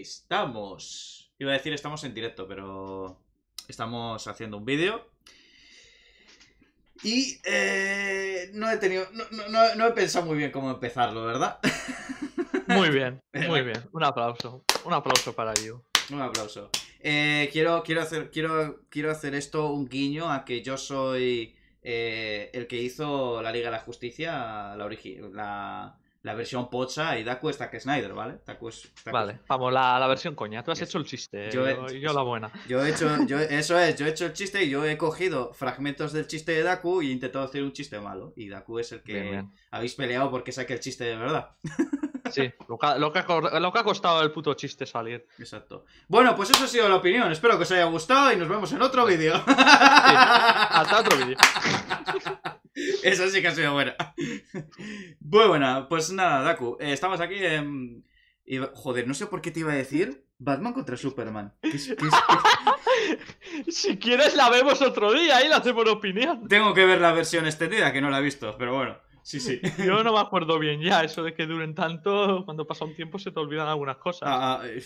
Estamos... Iba a decir estamos en directo, pero estamos haciendo un vídeo. Y eh, no he tenido... No, he pensado muy bien cómo empezarlo, ¿verdad? Muy bien, muy bien. Un aplauso. Un aplauso para ello. Un aplauso. Eh, quiero, quiero, hacer, quiero, quiero hacer esto un guiño a que yo soy eh, el que hizo la Liga de la Justicia, la, la, la versión pocha y Daku es Zack Snyder, ¿vale? Daku es, vale, vamos, la, la, versión coña. Tú has hecho el chiste, yo, la buena. Yo he hecho, yo, eso es, yo he hecho el chiste y yo he cogido fragmentos del chiste de Daku y he intentado hacer un chiste malo. Y Daku es el que habéis peleado porque saque el chiste de verdad. Sí, lo que, ha, costado el puto chiste salir. Exacto. Bueno, pues eso ha sido la opinión. Espero que os haya gustado y nos vemos en otro vídeo. hasta otro vídeo. Esa sí que ha sido buena. Muy buena. Pues nada, Daku. Eh, estamos aquí en... joder, no sé por qué te iba a decir Batman contra Superman. si quieres la vemos otro día y la hacemos opinión. Tengo que ver la versión extendida, que no la he visto, pero bueno. Sí, sí. Yo no me acuerdo bien ya, eso de que duren tanto, cuando pasa un tiempo se te olvidan algunas cosas. Ah, ah, eh,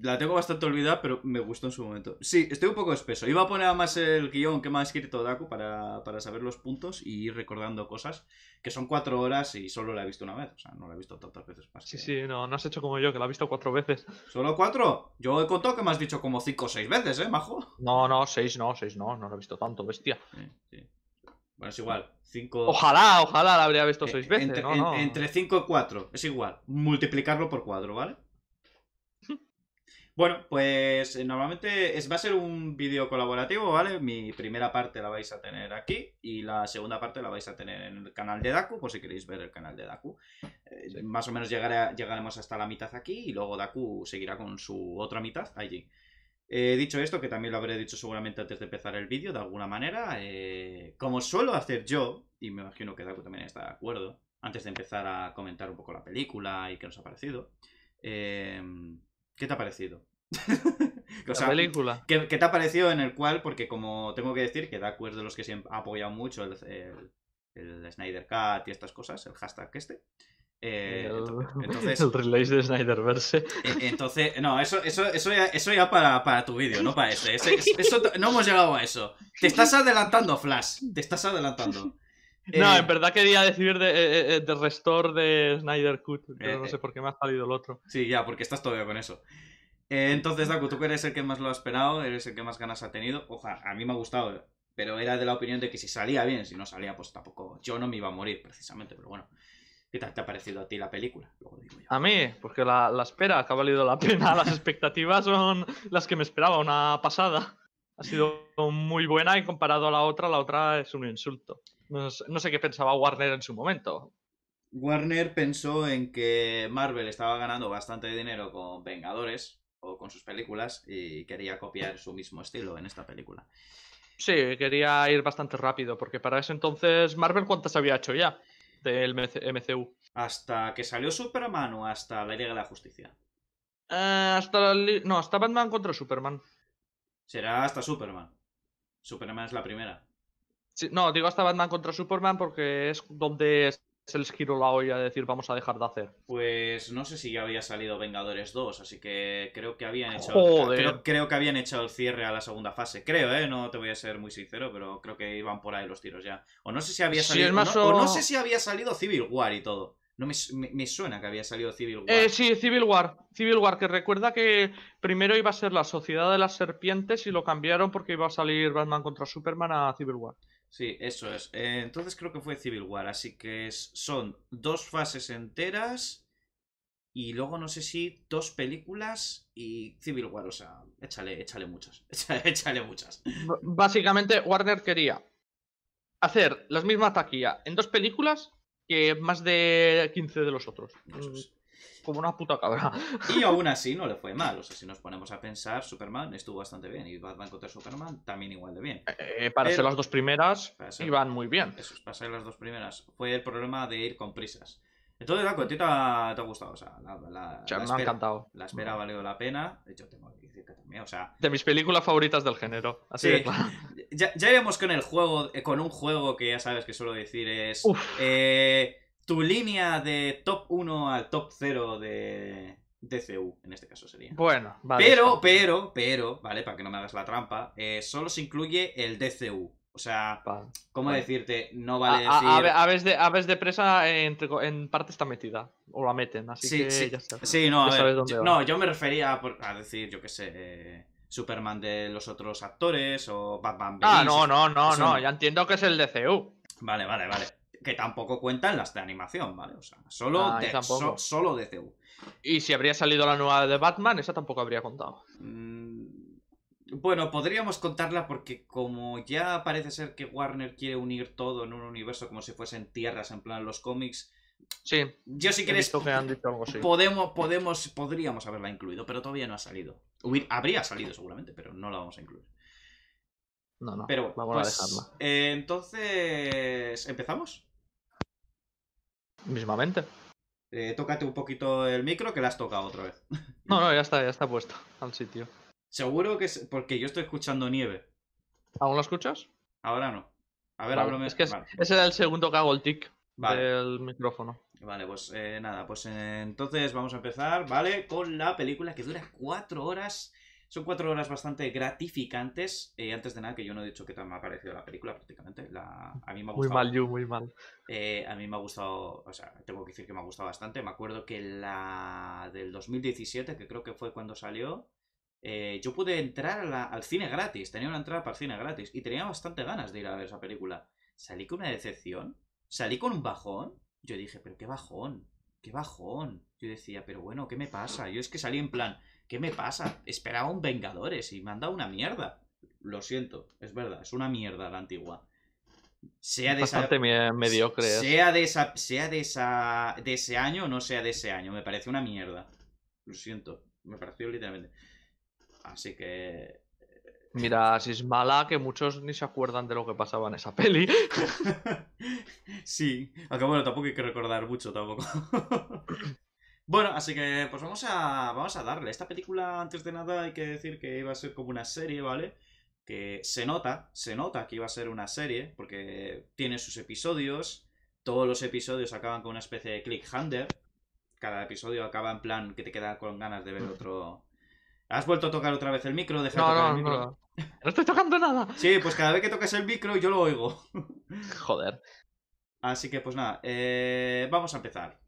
la tengo bastante olvidada, pero me gustó en su momento. Sí, estoy un poco espeso. Iba a poner más el guión que me ha escrito Daku para, saber los puntos y ir recordando cosas, que son cuatro horas y solo la he visto una vez. O sea, no la he visto tantas veces más. Sí, sí, no, no has hecho como yo, que la he visto cuatro veces. ¿Solo cuatro? Yo he contado que me has dicho como cinco o seis veces, ¿eh, majo? No, no, seis no, seis no, no la he visto tanto, bestia. Sí, sí. Bueno, es igual. Cinco... Ojalá, ojalá la habría visto seis eh, veces. Entre, no, 5 y 4, es igual. Multiplicarlo por 4, ¿vale? bueno, pues eh, normalmente es, va a ser un vídeo colaborativo, ¿vale? Mi primera parte la vais a tener aquí y la segunda parte la vais a tener en el canal de Daku, por si queréis ver el canal de Daku. Eh, más o menos llegaremos hasta la mitad aquí y luego Daku seguirá con su otra mitad allí. He eh, dicho esto, que también lo habré dicho seguramente antes de empezar el vídeo, de alguna manera, eh, como suelo hacer yo, y me imagino que Daku también está de acuerdo, antes de empezar a comentar un poco la película y qué nos ha parecido, em, ¿qué te ha parecido? la película. ¿qué, te ha parecido en el cual? Porque como tengo que decir que Daku es de los que siempre ha apoyado mucho el, el Snyder Cut y estas cosas, el hashtag este. Eh, entonces, el release de Snyderverse. E-, entonces, no, eso, eso, eso ya, eso ya para, tu vídeo, no para este. no hemos llegado a eso. Te estás adelantando, Flash. Te estás adelantando. no, eh, en verdad quería decir de, eh, eh, de Restore de Snyder Cut. Pero no sé por qué me ha salido el otro. Sí, ya, porque estás todavía con eso. entonces, Daku, tú que eres el que más lo ha esperado, eres el que más ganas ha tenido. ojalá, a mí me ha gustado, pero era de la opinión de que si salía bien, si no salía, pues tampoco. Yo no me iba a morir, precisamente, pero bueno. ¿Qué tal te ha parecido a ti la película? A mí, porque la, espera que ha valido la pena, las expectativas son las que me esperaba, una pasada. Ha sido muy buena y comparado a la otra, la otra es un insulto. No, no sé qué pensaba Warner en su momento. Warner pensó en que Marvel estaba ganando bastante dinero con Vengadores o con sus películas y quería copiar su mismo estilo en esta película. Sí, quería ir bastante rápido, porque para ese entonces Marvel cuántas había hecho ya del MCU. Hasta que salió Superman o hasta la Liga de la Justicia. Eh, hasta No, hasta Batman contra Superman. Será hasta Superman. Superman es la primera. no, digo hasta Batman contra Superman porque es donde se les giró la olla de decir vamos a dejar de hacer? Pues no sé si ya había salido Vengadores 2, así que creo que habían hecho Creo, que habían hecho el cierre a la segunda fase. Creo, eh, no te voy a ser muy sincero, pero creo que iban por ahí los tiros ya. O no sé si había salido no, no sé si había salido Civil War y todo. No me, suena que había salido Civil War. Eh, sí, Civil War. Civil War, que recuerda que primero iba a ser la Sociedad de las Serpientes y lo cambiaron porque iba a salir Batman contra Superman a Civil War. Sí, eso es. Eh, entonces creo que fue Civil War, así que son dos fases enteras y luego no sé si dos películas y Civil War, o sea, échale, échale muchas, échale, muchas. básicamente Warner quería hacer las mismas taquilla en dos películas que más de 15 de los otros. Eso es como una puta cabra. Y aún así no le fue mal. O sea, si nos ponemos a pensar, Superman estuvo bastante bien. Y Batman contra Superman también igual de bien. Eh, eh para ser las dos primeras, iban muy bien. Eso, para ser las dos primeras. Fue el problema de ir con prisas. Entonces, la a te ha, gustado. O sea, la, me ha encantado. La espera ha valido la pena. De hecho, tengo que decir que también, o De mis películas favoritas del género. Así claro. Ya, ya que con el juego, con un juego que ya sabes que suelo decir es... Eh, tu línea de top 1 al top 0 de DCU, en este caso sería. Bueno, vale. Pero, pero, pero, ¿vale? Para que no me hagas la trampa, eh, solo se incluye el DCU. O sea, ¿cómo decirte? No vale a, decir. A, a, de, presa en, en, parte está metida. O la meten, así que ya está. Sí, no, yo, no, yo me refería a, decir, yo qué sé. Eh, Superman de los otros actores o Batman. Ah, no, no, no, no. Ya entiendo que es el DCU. Vale, vale, vale que tampoco cuentan las de animación, ¿vale? O sea, solo, ah, solo ¿Y si habría salido la nueva de Batman? Esa tampoco habría contado. Mm, bueno, podríamos contarla porque como ya parece ser que Warner quiere unir todo en un universo como si fuesen tierras, en plan los cómics... Sí. Yo sí queréis... Que han dicho Podemos, podemos, podríamos haberla incluido, pero todavía no ha salido. habría salido seguramente, pero no la vamos a incluir. No, no. Pero vamos a pues, dejarla. Eh, entonces, ¿empezamos? Mismamente. Eh, tócate un poquito el micro que la has tocado otra vez. No, no, ya está, ya está puesto al sitio. Seguro que es porque yo estoy escuchando nieve. ¿Aún lo escuchas? Ahora no. A ver, vale. Es que ese era el segundo que hago el tic del micrófono. Vale, pues eh, nada, pues eh, entonces vamos a empezar, ¿vale? Con la película que dura cuatro horas son cuatro horas bastante gratificantes. Eh, antes de nada, que yo no he dicho qué tal me ha parecido la película prácticamente. La... A mí me ha gustado. Muy mal, yo, muy mal. a mí me ha gustado, o sea, tengo que decir que me ha gustado bastante. Me acuerdo que la del 2017, que creo que fue cuando salió, eh, yo pude entrar al cine gratis. Tenía una entrada para el cine gratis y tenía bastante ganas de ir a ver esa película. Salí con una decepción, salí con un bajón. Yo dije, pero qué bajón, qué bajón. Yo decía, pero bueno, ¿qué me pasa? Yo es que salí en plan, ¿Qué me pasa? Esperaba un Vengadores y me han dado una mierda. Lo siento, es verdad, es una mierda la antigua. Sea de Bastante mediocre. ¿eh? Sea de sea de ese año o no sea de ese año, me parece una mierda. Lo siento, me pareció literalmente. Así que eh, Mira, si es mala, que muchos ni se acuerdan de lo que pasaba en esa peli. sí, aunque bueno, tampoco hay que recordar mucho tampoco. Bueno, así que pues vamos a, vamos a darle. Esta película, antes de nada, hay que decir que iba a ser como una serie, ¿vale? Que se nota, se nota que iba a ser una serie, porque tiene sus episodios. Todos los episodios acaban con una especie de click-hander. Cada episodio acaba en plan que te queda con ganas de ver mm. otro. ¿Has vuelto a tocar otra vez el micro? Deja no, no, el micro. No, no estoy tocando nada. Sí, pues cada vez que tocas el micro yo lo oigo. Joder. Así que pues nada, eh, vamos a empezar.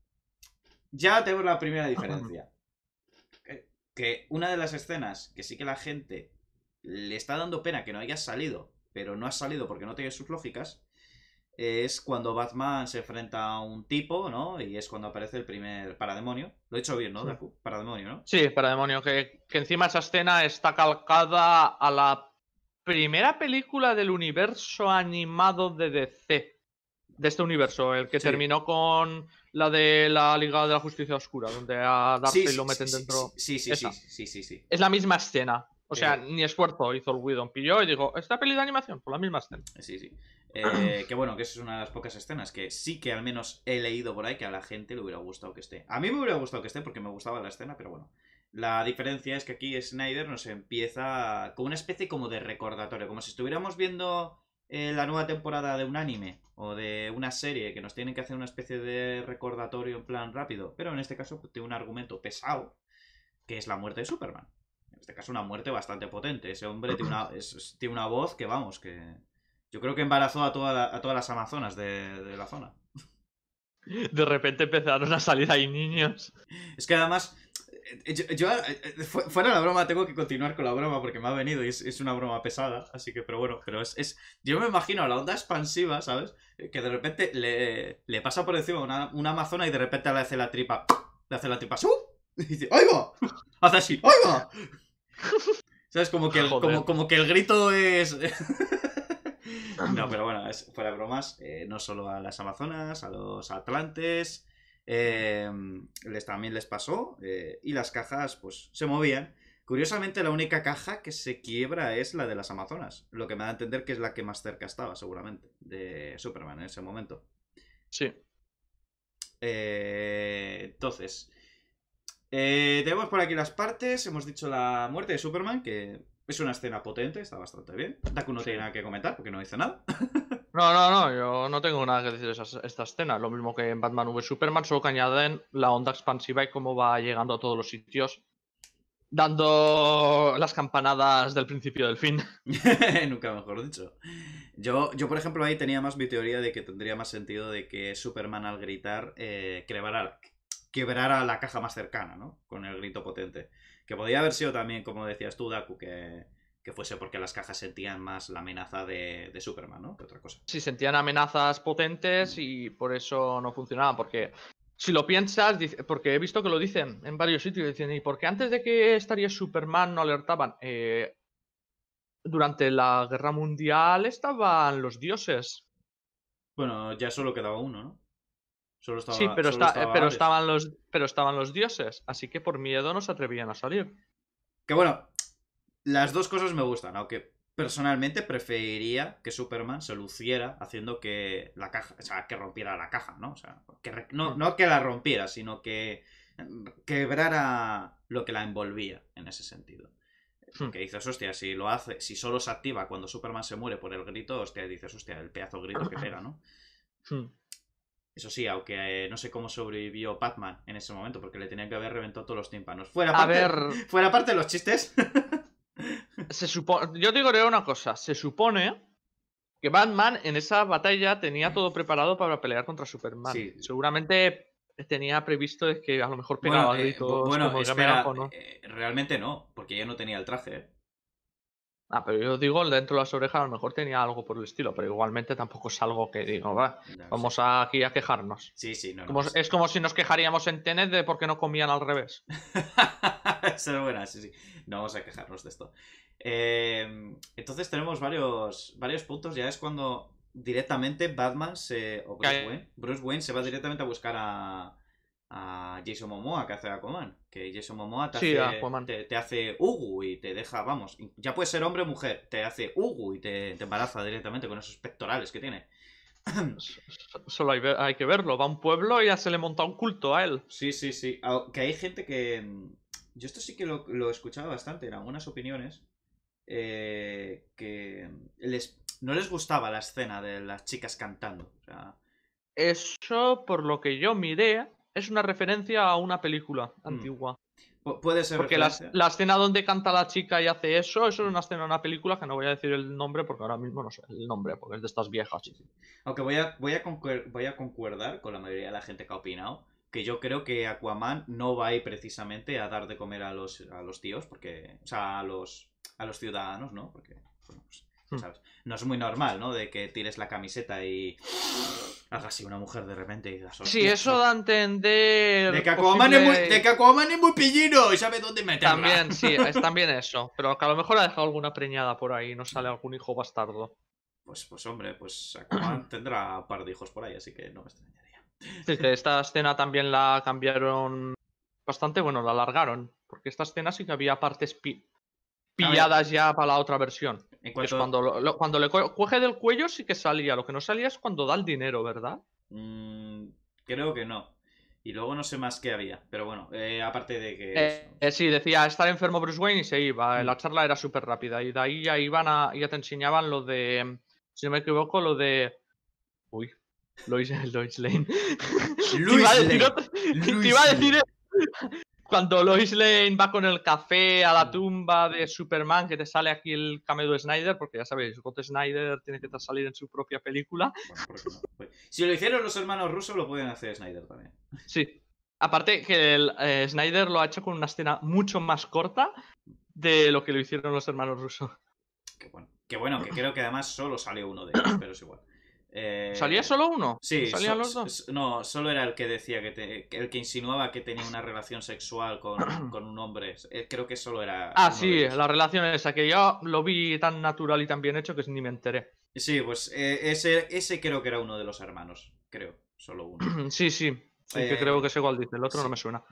Ya tenemos la primera diferencia. Eh, que, una de las escenas que sí que la gente le está dando pena que no haya salido, pero no ha salido porque no tiene sus lógicas, es cuando Batman se enfrenta a un tipo, ¿no? Y es cuando aparece el primer parademonio. Lo he hecho bien, ¿no, sí. Parademonio, ¿no? Sí, parademonio. Que, que encima esa escena está calcada a la primera película del universo animado de DC de este universo, el que terminó con la de la Liga de la Justicia Oscura, donde a Darth lo meten dentro. Sí sí sí, sí, sí, Es la misma escena. O sea, ni esfuerzo hizo el Widow. Pilló y digo, esta peli de animación, por la misma escena. Sí, sí. Eh, que bueno, que esa es una de las pocas escenas que sí que al menos he leído por ahí que a la gente le hubiera gustado que esté. A mí me hubiera gustado que esté porque me gustaba la escena, pero bueno. La diferencia es que aquí Snyder nos empieza con una especie como de recordatorio, como si estuviéramos viendo eh, la nueva temporada de un anime o de una serie que nos tienen que hacer una especie de recordatorio en plan rápido, pero en este caso pues, tiene un argumento pesado, que es la muerte de Superman. En este caso una muerte bastante potente. Ese hombre tiene una, tiene voz que, vamos, que yo creo que embarazó a, a todas las amazonas de, de la zona. De repente empezaron a salir ahí niños. Es que además yo, eh, eh, fuera la broma, tengo que continuar con la broma porque me ha venido y es, una broma pesada, así que, pero bueno, pero es, Yo me imagino a la onda expansiva, ¿sabes? Eh, que de repente le, pasa por encima una, una amazona y de repente le hace la tripa. Le hace la tripa. ¡Uh! Y dice, va! Hace así, va! ¿Sabes? Como que el, como, que el grito es. no, pero bueno, es, fuera bromas, no solo a las Amazonas, a los Atlantes. Eh, les, también les pasó eh, y las cajas pues se movían. Curiosamente la única caja que se quiebra es la de las Amazonas, lo que me da a entender que es la que más cerca estaba seguramente de Superman en ese momento. Sí. Eh, entonces, tenemos por aquí las partes, hemos dicho la muerte de Superman, que es una escena potente, está bastante bien. Taku no tiene nada que comentar porque no dice nada. No, no, no, yo no tengo nada que decir de esta escena. Lo mismo que en Batman v Superman, solo que añaden la onda expansiva y cómo va llegando a todos los sitios, dando las campanadas del principio del fin. Nunca mejor dicho. Yo, yo, por ejemplo, ahí tenía más mi teoría de que tendría más sentido de que Superman al gritar eh, quebrara, quebrara la caja más cercana, ¿no? Con el grito potente. Que podía haber sido también, como decías tú, Daku, que que fuese porque las cajas sentían más la amenaza de, Superman, ¿no? Que otra cosa. Sí, sentían amenazas potentes y por eso no funcionaban, porque si lo piensas, porque he visto que lo dicen en varios sitios, dicen, ¿y por qué antes de que estaría Superman no alertaban? Eh, durante la Guerra Mundial estaban los dioses. Bueno, ya solo quedaba uno, ¿no? Solo sí, pero, pero, estaban los, pero estaban los dioses, así que por miedo no se atrevían a salir. Que bueno, las dos cosas me gustan, aunque personalmente preferiría que Superman se luciera haciendo que la caja, o sea, que rompiera la caja, ¿no? O sea, que no, que la rompiera, sino que quebrara lo que la envolvía en ese sentido. Hmm. Que dices, hostia, si lo hace, si solo se activa cuando Superman se muere por el grito, hostia, dices, hostia, el pedazo grito que pega, ¿no? Hmm. Eso sí, aunque eh, no sé cómo sobrevivió Batman en ese momento, porque le tenían que haber reventado todos los tímpanos. Fuera a ver... fuera parte de los chistes. yo te digo una cosa, se supone que Batman en esa batalla tenía todo preparado para pelear contra Superman. Seguramente tenía previsto que a lo mejor pegaba eh, bueno, todo. Eh, realmente no, porque ya no tenía el traje. Ah, pero yo digo, dentro de las orejas a lo mejor tenía algo por el estilo, pero igualmente tampoco es algo que digo, va, vamos aquí a quejarnos. Sí, sí, Es como si nos quejaríamos en Tenet de por qué no comían al revés. es buena, sí, sí. No vamos a quejarnos de esto. Em, entonces tenemos varios, varios puntos. Ya es cuando directamente Batman se. O Bruce, Wayne, se va directamente a buscar a, Jason Momoa que hace Aquaman. Que Jason Momoa te, hace, te, y te deja, vamos, ya puede ser hombre o mujer, te hace Ugu y te, embaraza directamente con esos pectorales que tiene. Solo hay, que verlo, va a un pueblo y ya se le monta un culto a él. Sí, sí, sí. Que hay gente que. Mm, yo esto sí que lo, he escuchaba bastante eran algunas opiniones eh, que no les gustaba la escena de las chicas cantando. Eso, por lo que yo miré, es una referencia a una película mm. antigua. puede ser. Porque la, escena donde canta la chica y hace eso, eso es una escena de una película que no voy a decir el nombre porque ahora mismo no sé el nombre, porque es de estas viejas. Aunque voy a, voy, a concuerdar con la mayoría de la gente que ha opinado que yo creo que Aquaman no va a ir precisamente a dar de comer a los, a los tíos, porque, o sea, a los a los ciudadanos, ¿no? Porque, pues, hmm. No es muy normal, ¿no? De que tires la camiseta y hagas así una mujer de repente y digas... Sí, eso pues, da a entender... De que es, muy, pillino y sabe dónde meterla. También, sí, es también eso. Pero a lo mejor ha dejado alguna preñada por ahí no sale algún hijo bastardo. Pues, pues hombre, pues Aquaman tendrá un par de hijos por ahí, así que no me extrañaría. esta escena también la cambiaron bastante, bueno, la alargaron. Porque esta escena sí que había partes pilladas ya para la otra versión. cuando, cuando le coge del cuello sí que salía. Lo que no salía es cuando da el dinero, ¿verdad? Mm, creo que no. Y luego no sé más qué había. Pero bueno, eh, aparte de que. Eh, eh, sí, decía estar enfermo Bruce Wayne y se iba. Mm. La charla era súper rápida. Y de ahí ya iban a. Ya te enseñaban lo de. Si no me equivoco, lo de. Uy. Lois, Lane. Lane. Te iba a decir cuando Lois Lane va con el café a la mm. tumba de Superman, que te sale aquí el cameo de Snyder, porque ya sabéis, Scott Snyder tiene que salir en su propia película. Pues pues, si lo hicieron los hermanos rusos, lo pueden hacer Snyder también. Sí. Aparte que el, eh, Snyder lo ha hecho con una escena mucho más corta de lo que lo hicieron los hermanos rusos. Que bueno. Qué bueno, que creo que además solo sale uno de ellos, pero es igual. Eh, ¿Salía solo uno? Sí. ¿Salían los dos? No, solo era el que decía que, el que insinuaba que tenía una relación sexual con, un hombre. Eh, creo que solo era. Ah, sí, la relación esa, que yo lo vi tan natural y tan bien hecho que ni me enteré. Sí, pues eh, ese, ese creo que era uno de los hermanos. Creo, solo uno. sí, sí. que creo que es igual, dice. El otro no me suena.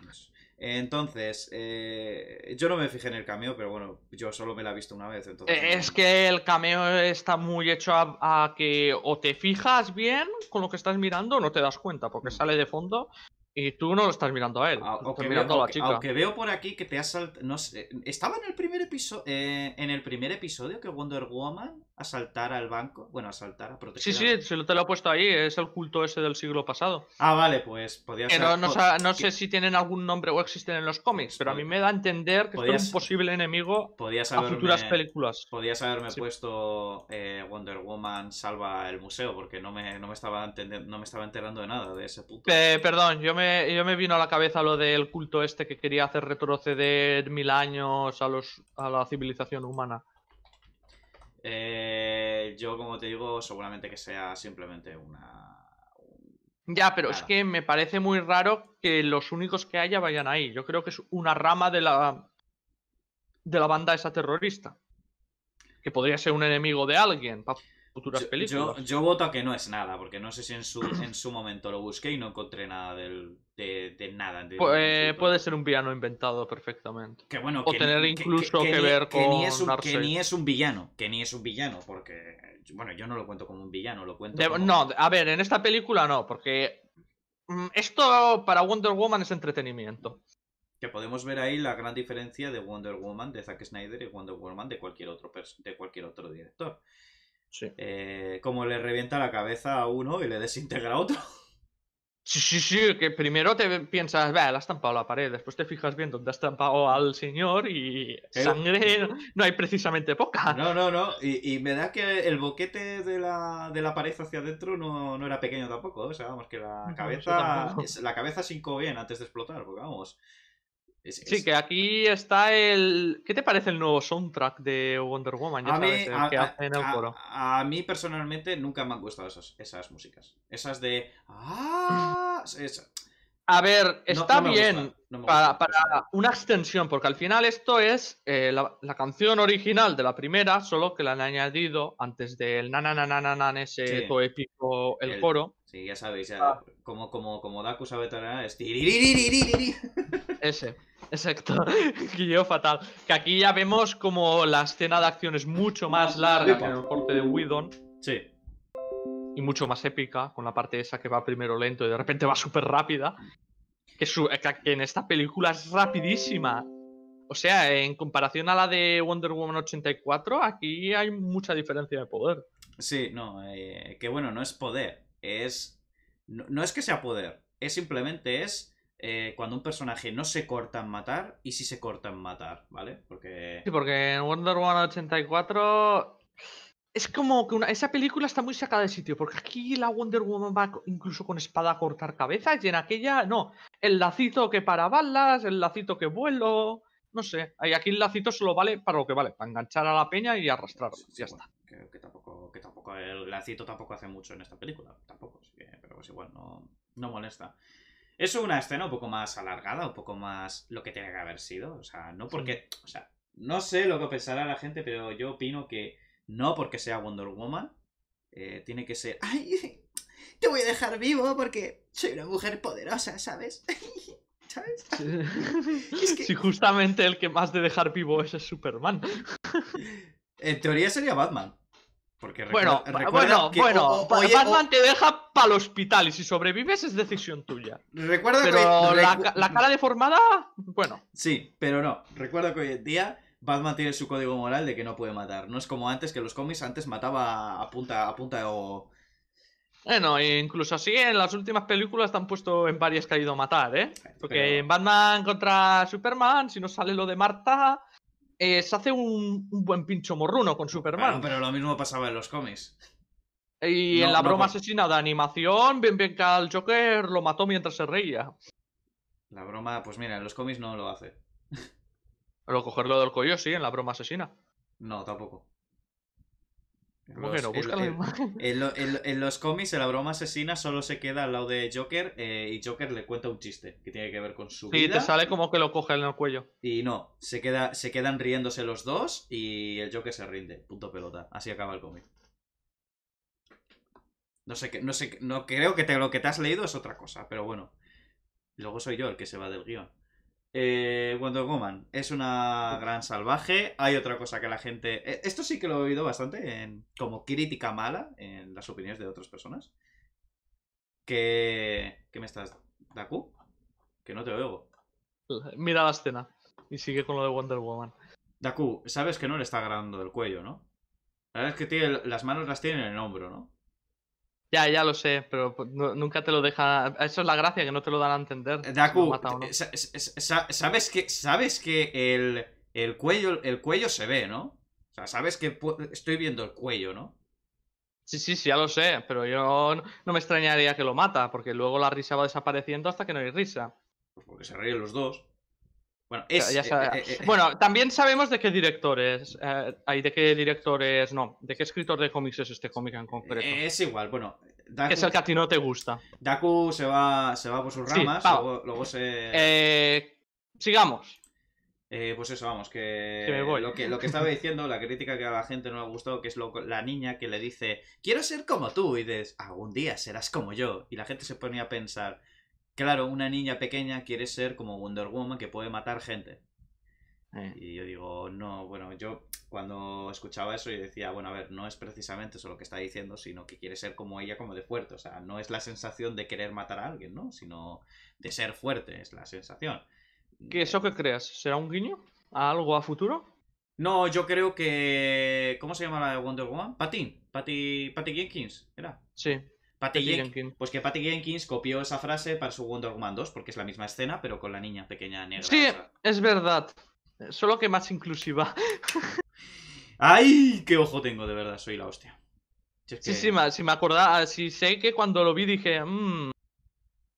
Entonces, eh, yo no me fijé en el cameo, pero bueno, yo solo me la he visto una vez. Eh, es que el cameo está muy hecho a, que o te fijas bien con lo que estás mirando no te das cuenta, porque mm. sale de fondo y tú no lo estás mirando a él. o estás mirando a la chica. Aunque, veo por aquí que te has saltado. No ¿Estaba en el primer episodio eh, en el primer episodio que Wonder Woman? asaltar al banco. Bueno, asaltar, a proteger. Sí, sí, se lo, te lo he puesto ahí, es el culto ese del siglo pasado. Ah, vale, pues podía No, sé si tienen algún nombre o existen en los cómics, pero a mí pues me da a entender que es un posible enemigo podías a futuras películas. Podías haberme puesto eh, Wonder Woman salva el museo, porque no me, no me, estaba, no me estaba enterando de nada de ese punto. perdón, yo me, yo me vino a la cabeza lo del culto este que quería hacer retroceder mil años a, los, a la civilización humana. Eh, yo, como te digo, seguramente que sea simplemente una. Ya, pero es que me parece muy raro que los únicos que haya vayan ahí. Yo creo que es una rama de la. de la banda esa terrorista. Que podría ser un enemigo de alguien, yo, Yo, voto a que no es nada, porque no sé si en su, en su momento lo busqué y no encontré nada de, nada. Pues, eh, puede ser un villano inventado perfectamente. Que bueno, o tener incluso que, ver con ni es un, Que ni es un villano, que ni es un villano, porque... Bueno, yo no lo cuento como un villano, lo cuento No, a ver, en esta película no, porque... Mm, esto para Wonder Woman es entretenimiento. Que podemos ver ahí la gran diferencia de Wonder Woman de Zack Snyder y Wonder Woman de cualquier otro, de cualquier otro director. Eh, como le revienta la cabeza a uno y le desintegra a otro. Sí, sí, sí, que primero te piensas, ve, la has estampado la pared, después te fijas bien dónde has estampado al señor y eh. sangre no hay precisamente poca. No, no, no, y, y me da que el boquete de la, de la pared hacia adentro no, no, era pequeño tampoco, ¿eh? o sea, vamos, que la cabeza, la cabeza se bien antes de explotar, porque vamos, sí, que aquí está el. ¿Qué te parece el nuevo soundtrack de Wonder Woman? a, mí, a, mí personalmente nunca me han gustado esas, esas músicas. Esas de. ¡Ah! Esa, a ver, está bien para, una extensión, porque al final esto es eh, la, canción original de la primera, solo que la han añadido antes del nananananan ese sí. épico el, coro. Sí, ya sabéis, ah. como, como, como Daku sabe es Ese, exacto, guillo fatal. Que aquí ya vemos como la escena de acción es mucho más larga que en el corte de Widon. Sí y mucho más épica, con la parte esa que va primero lento y de repente va súper rápida. Que, en esta película es rapidísima. O sea, en comparación a la de Wonder Woman 84, aquí hay mucha diferencia de poder. Sí, no, eh, que bueno, no es poder. Es. No, es que sea poder. Es simplemente es. Eh, cuando un personaje no se corta en matar y si sí se corta en matar, ¿vale? Porque. Sí, porque en Wonder Woman 84 es como que una, esa película está muy sacada de sitio, porque aquí la Wonder Woman va incluso con espada a cortar cabezas y en aquella, no, el lacito que para balas, el lacito que vuelo, no sé, aquí el lacito solo vale para lo que vale, para enganchar a la peña y arrastrar ya está. Que, tampoco, que tampoco, el lacito tampoco hace mucho en esta película, tampoco, pero pues igual no, no molesta. Es una escena un poco más alargada, un poco más lo que tiene que haber sido, o sea, no porque, o sea, no sé lo que pensará la gente, pero yo opino que no porque sea Wonder Woman. Eh, tiene que ser. ¡Ay! Te voy a dejar vivo porque soy una mujer poderosa, ¿sabes? ¿Sabes? Si justamente el que más de dejar vivo es, Superman. En teoría sería Batman. Porque bueno, bueno, que, bueno, Batman te deja para el hospital y si sobrevives es decisión tuya. Recuerdo, pero que, la, la, cara deformada, bueno. Sí, pero no. Recuerdo que hoy en día Batman tiene su código moral de que no puede matar. No es como antes que los cómics antes mataba a punta, a punta o. Bueno, eh, e incluso así en las últimas películas te han puesto en varias que ha ido a matar, ¿eh? Porque en Batman contra Superman, si no sale lo de Marta, eh, se hace un, buen pincho morruno con Superman. pero lo mismo pasaba en los cómics. Y en la broma asesinada asesina de animación, bien bien que al Joker lo mató mientras se reía. La broma, pues mira, en los cómics no lo hace lo cogerlo del cuello, sí, en la broma asesina. No, tampoco. que no? Busca en, los cómics, en la broma asesina solo se queda al lado de Joker eh, y Joker le cuenta un chiste que tiene que ver con su sí, vida. te sale como que lo coge en el cuello. Y no, se, queda, se quedan riéndose los dos y el Joker se rinde. Punto pelota. Así acaba el cómic. No sé, no sé, no creo que lo que te has leído es otra cosa, pero bueno. Luego soy yo el que se va del guión. Eh, Wonder Woman es una gran salvaje. Hay otra cosa que la gente. Eh, esto sí que lo he oído bastante en, como crítica mala en las opiniones de otras personas. Que. ¿Qué me estás. ¿Daku? Que no te oigo. Mira la escena y sigue con lo de Wonder Woman. Daku, sabes que no le está agarrando el cuello, ¿no? La verdad es que tiene, las manos las tiene en el hombro, ¿no? Ya, ya lo sé, pero pues, nunca te lo deja. Eso es la gracia, que no te lo dan a entender. Eh, Daku, eh, sabes que, sabes que el, cuello, el cuello se ve, ¿no? O sea, sabes que estoy viendo el cuello, ¿no? Sí, sí, sí, ya lo sé, pero yo no, no me extrañaría que lo mata, porque luego la risa va desapareciendo hasta que no hay risa. Pues porque se ríen los dos. Eh, eh, eh, bueno, también sabemos de qué directores hay de qué directores no, de qué escritor de cómics es este cómic en concreto. Es igual, bueno. es el que a ti no te gusta. Daku se va, va por sus ramas, luego, se... sigamos. pues eso, vamos, que, Lo, que, lo que estaba diciendo, la crítica que a la gente no le gustó, que es la niña que le dice, quiero ser como tú, y dices, algún día serás como yo, y la gente se ponía a pensar, claro, una niña pequeña quiere ser como Wonder Woman que puede matar gente. Eh. Y yo digo, no, bueno, yo cuando escuchaba eso yo decía, bueno, a ver, no es precisamente eso lo que está diciendo, sino que quiere ser como ella, como de fuerte. O sea, no es la sensación de querer matar a alguien, ¿no? Sino de ser fuerte, es la sensación. ¿Qué eso que creas? ¿Será un guiño? ¿A algo a futuro? No, yo creo que. ¿Cómo se llama la de Wonder Woman? Patin. Patty, Patty Jenkins, ¿era? Sí. Pues que Patty Jenkins copió esa frase para su Wonder Woman 2, porque es la misma escena, pero con la niña pequeña negra. Sí, es verdad. Solo que más inclusiva. ¡Ay! ¡Qué ojo tengo, de verdad! Soy la hostia. Sí, Sí, sí, me, si me acordaba, ah, si sé que cuando lo vi dije, mmm,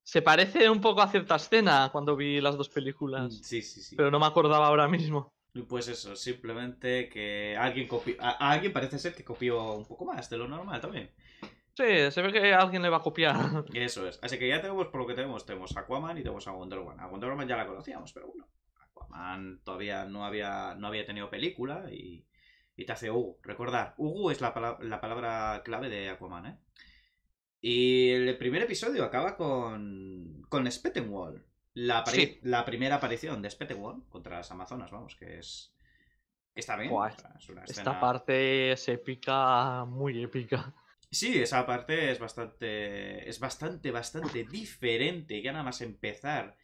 se parece un poco a cierta escena cuando vi las dos películas. Mm, sí, sí, sí. Pero no me acordaba ahora mismo. Pues eso, simplemente que alguien copió. alguien parece ser que copió un poco más de lo normal también. Sí, se ve que alguien le va a copiar. eso es. Así que ya tenemos, por lo que tenemos, tenemos Aquaman y tenemos a Wonder Woman. A Wonder Woman ya la conocíamos, pero bueno, Aquaman todavía no había, no había tenido película y, y te hace Ugu. Recordar, Ugu es la, la palabra clave de Aquaman, ¿eh? Y el primer episodio acaba con, con La, la primera aparición de Spettenwall contra las Amazonas, vamos, que es... Está bien. Esta parte es épica, muy épica. Sí, esa parte es bastante, es bastante, bastante diferente. Ya nada más empezar.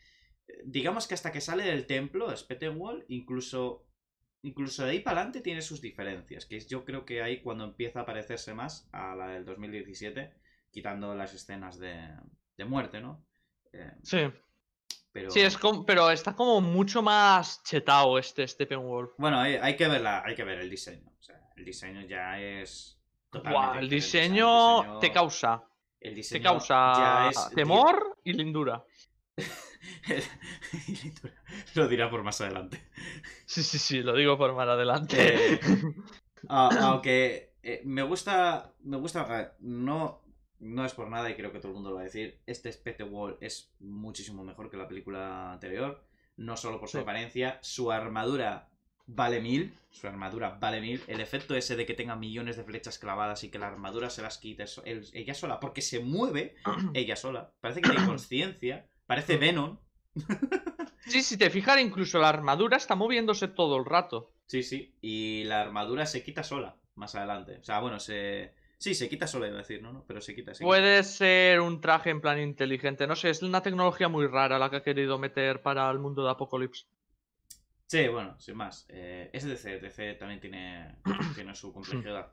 Eh, digamos que hasta que sale del templo, Spettenwall, incluso, incluso de ahí para adelante tiene sus diferencias, que yo creo que ahí cuando empieza a parecerse más a la del 2017, quitando las escenas de, de muerte, ¿no? Eh, sí. Pero... Sí, es como, pero está como mucho más chetado este Steppenwolf. Bueno, hay, hay que verla, hay que ver el diseño. O sea, el diseño ya es el, diseño te causa. El diseño te causa temor y lindura. lo dirá por más adelante. Sí, sí, sí, lo digo por más adelante. Eh, aunque eh, me gusta, me gusta, no, no es por nada y creo que todo el mundo lo va a decir. Este Spectre Wall es muchísimo mejor que la película anterior. No solo por su apariencia, su armadura vale mil, su armadura vale mil, el efecto ese de que tenga millones de flechas clavadas y que la armadura se las quite ella sola, porque se mueve ella sola, parece que tiene conciencia, parece Venom. sí, si te fijas, incluso la armadura está moviéndose todo el rato. Sí, sí, y la armadura se quita sola más adelante. O sea, bueno, se... Sí, se quita sola, iba decir, ¿no? pero se quita, sí Puede ser un traje en plan inteligente. No sé, es una tecnología muy rara la que ha querido meter para el mundo de Apocalipsis. Sí, bueno, sin más. Eh, SDC, DC también tiene, su complejidad.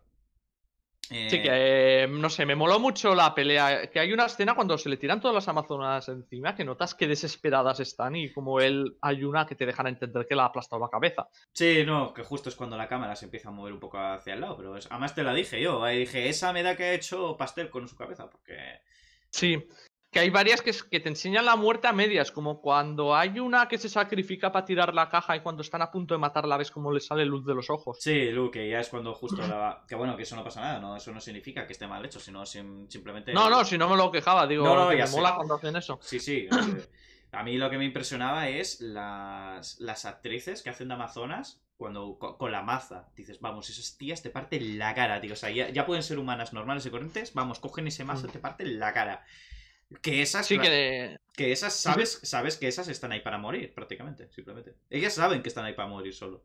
Sí, que eh, eh, no sé, me moló mucho la pelea. Que hay una escena cuando se le tiran todas las Amazonas encima que notas que desesperadas están y como él hay una que te dejan entender que la ha aplastado la cabeza. Sí, no, que justo es cuando la cámara se empieza a mover un poco hacia el lado, pero además te la dije yo. Ahí dije, esa me da que ha hecho pastel con su cabeza, porque. Sí, que hay varias que, te enseñan la muerte a medias, como cuando hay una que se sacrifica para tirar la caja y cuando están a punto de matarla ves cómo le sale luz de los ojos. Sí, Luke, que ya es cuando justo la... Que bueno, que eso no pasa nada, ¿no? Eso no significa que esté mal hecho, sino simplemente... No, no, si no me lo quejaba, digo, me mola cuando hacen eso. Sí, sí. A mí lo que me impresionaba es las, actrices que hacen de Amazonas cuando con, la maza. Dices, vamos, esas tías te parten la cara, tío. O sea, ya, pueden ser humanas normales y corrientes, vamos, cogen ese mazo, mm. te parten la cara. Que esas. que... que esas sabes, sabes que esas están ahí para morir, prácticamente, simplemente. Ellas saben que están ahí para morir solo.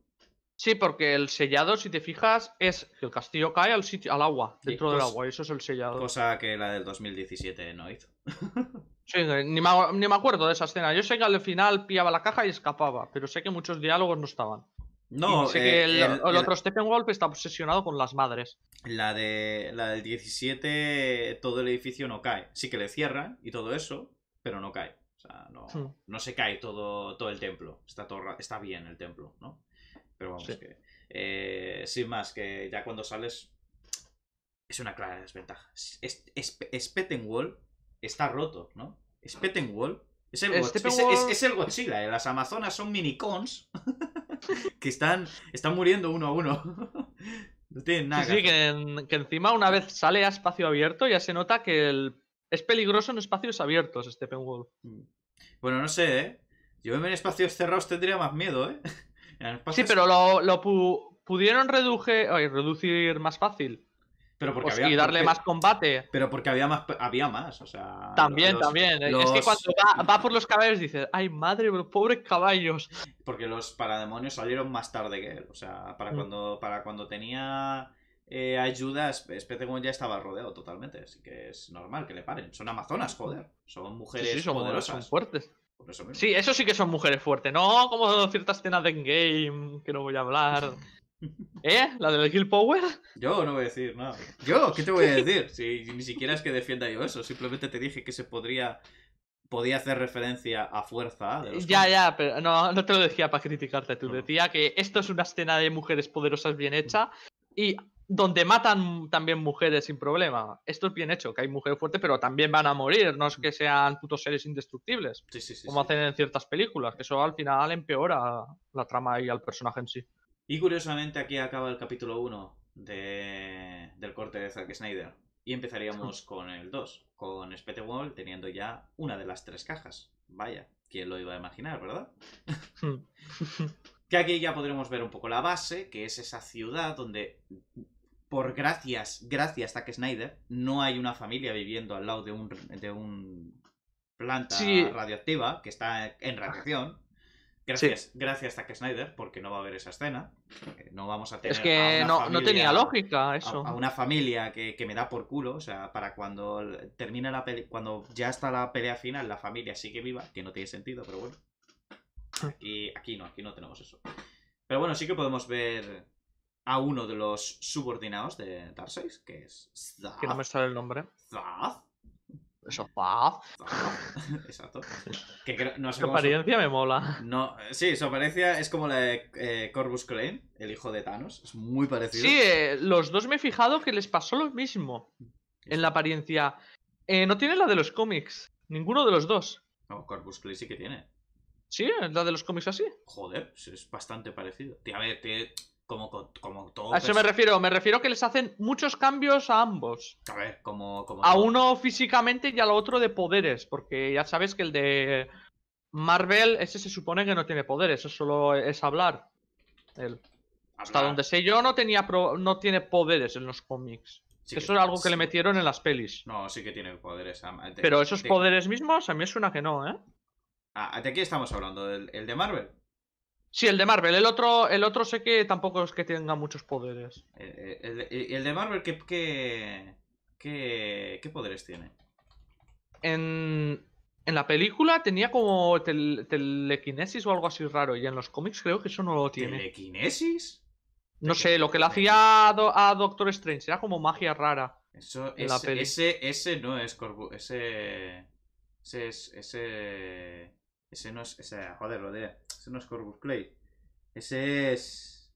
Sí, porque el sellado, si te fijas, es que el castillo cae al sitio, al agua, dentro del agua, eso es el sellado. Cosa que la del 2017 no hizo. sí, eh, ni me, ni me acuerdo de esa escena. Yo sé que al final pillaba la caja y escapaba, pero sé que muchos diálogos no estaban. No, eh, el, otro Steppenwolf está obsesionado con las madres. La, de, la del 17, todo el edificio no cae. Sí que le cierran y todo eso, pero no cae. O sea, no, no se cae todo, todo el templo. Está, todo, está bien el templo, ¿no? Pero vamos, que. Eh, sin más, que ya cuando sales. Es una clara desventaja. Es, es, está roto, ¿no? es el, es, es el Godzilla. Eh, las Amazonas son minicons. que están, están muriendo uno a uno. No tienen nada. Sí, que, encima una vez sale a espacio abierto ya se nota que es peligroso en espacios abiertos este Bueno, no sé, ¿eh? Yo en espacios cerrados tendría más miedo, ¿eh? Sí, pero lo, pudieron reducir más fácil. Pero pues, había, y darle más combate. Pero porque había más, había más, o sea... También, también. Es que cuando va, por los caballos dices, ay madre, los pobres caballos. Porque los parademonios salieron más tarde que él, o sea, para, mm. cuando, para cuando tenía eh, ayuda, ya estaba rodeado totalmente, así que es normal que le paren. Son amazonas, joder. Son mujeres poderosas. fuertes. Sí, eso sí que son mujeres fuertes, no como ciertas escenas de game que no voy a hablar. ¿Eh? ¿La del Kill Power? Yo no voy a decir nada. ¿Yo? ¿Qué te voy a decir? Si ni siquiera es que defienda yo eso, simplemente te dije que se podría podía hacer referencia a Fuerza Ya, ya, pero no, te lo decía para criticarte, tú decía que esto es una escena de mujeres poderosas bien mm. hecha y donde matan también mujeres sin problema. Esto es bien hecho, que hay mujeres fuertes, pero también van a morir, no es mm. que sean putos seres indestructibles, sí, sí, sí, como hacen en ciertas películas, que eso al final empeora la trama y al personaje en sí. Y curiosamente aquí acaba el capítulo 1 del corte de Zack Snyder. Y empezaríamos con el 2, con Spetewall teniendo ya una de las tres cajas. Vaya, ¿quién lo iba a imaginar, verdad? que aquí ya podremos ver un poco la base, que es esa ciudad donde, por gracias, gracias a Zack Snyder, no hay una familia viviendo al lado de un, de un planta radioactiva que está en radiación. Gracias, gracias a que Snyder, porque no va a haber esa escena. Eh, no vamos a tener. Es que no, tenía lógica eso. A, una familia que, me da por culo. O sea, para cuando termina la cuando ya está la pelea final, la familia sigue viva, que no tiene sentido, pero bueno. Y aquí no, aquí no tenemos eso. Pero bueno, sí que podemos ver a uno de los subordinados de Darkseid, que es Zaz. Que no me sale el nombre. Zaz. Exacto. no su apariencia me mola. No, sí, su apariencia es como la de eh, Corvus Crane, el hijo de Thanos. Es muy parecido. Sí, eh, los dos me he fijado que les pasó lo mismo en la apariencia. Eh, no tiene la de los cómics. Ninguno de los dos. No, Corvus Crane sí que tiene. Sí, la de los cómics así. Joder, es bastante parecido. a ver, te... Como, A eso me refiero, me refiero que les hacen muchos cambios a ambos. A ver, como. a uno físicamente y al otro de poderes, porque ya sabes que el de Marvel, ese se supone que no tiene poderes, eso solo es hablar. Hasta donde sé yo, no, tenía no tiene poderes en los cómics. eso es algo que le metieron en las pelis. No, sí que tiene poderes. Pero esos poderes mismos a mí suena que no, ¿eh? Ah, ¿de qué estamos hablando? ¿El, el de Marvel? Sí, el de Marvel. El otro, el otro sé que tampoco es que tenga muchos poderes. Eh, eh, eh, el, de Marvel qué, qué, qué, poderes tiene? En, en, la película tenía como telequinesis o algo así raro. Y en los cómics creo que eso no lo tiene. ¿Telequinesis? No sé, lo que le hacía a, Doctor Strange era como magia rara. Eso, ese, ese, no es Corbu. Ese. Ese es. Ese. Ese no es... Ese, joder, lo Ese no es Corvus Clay. Ese es...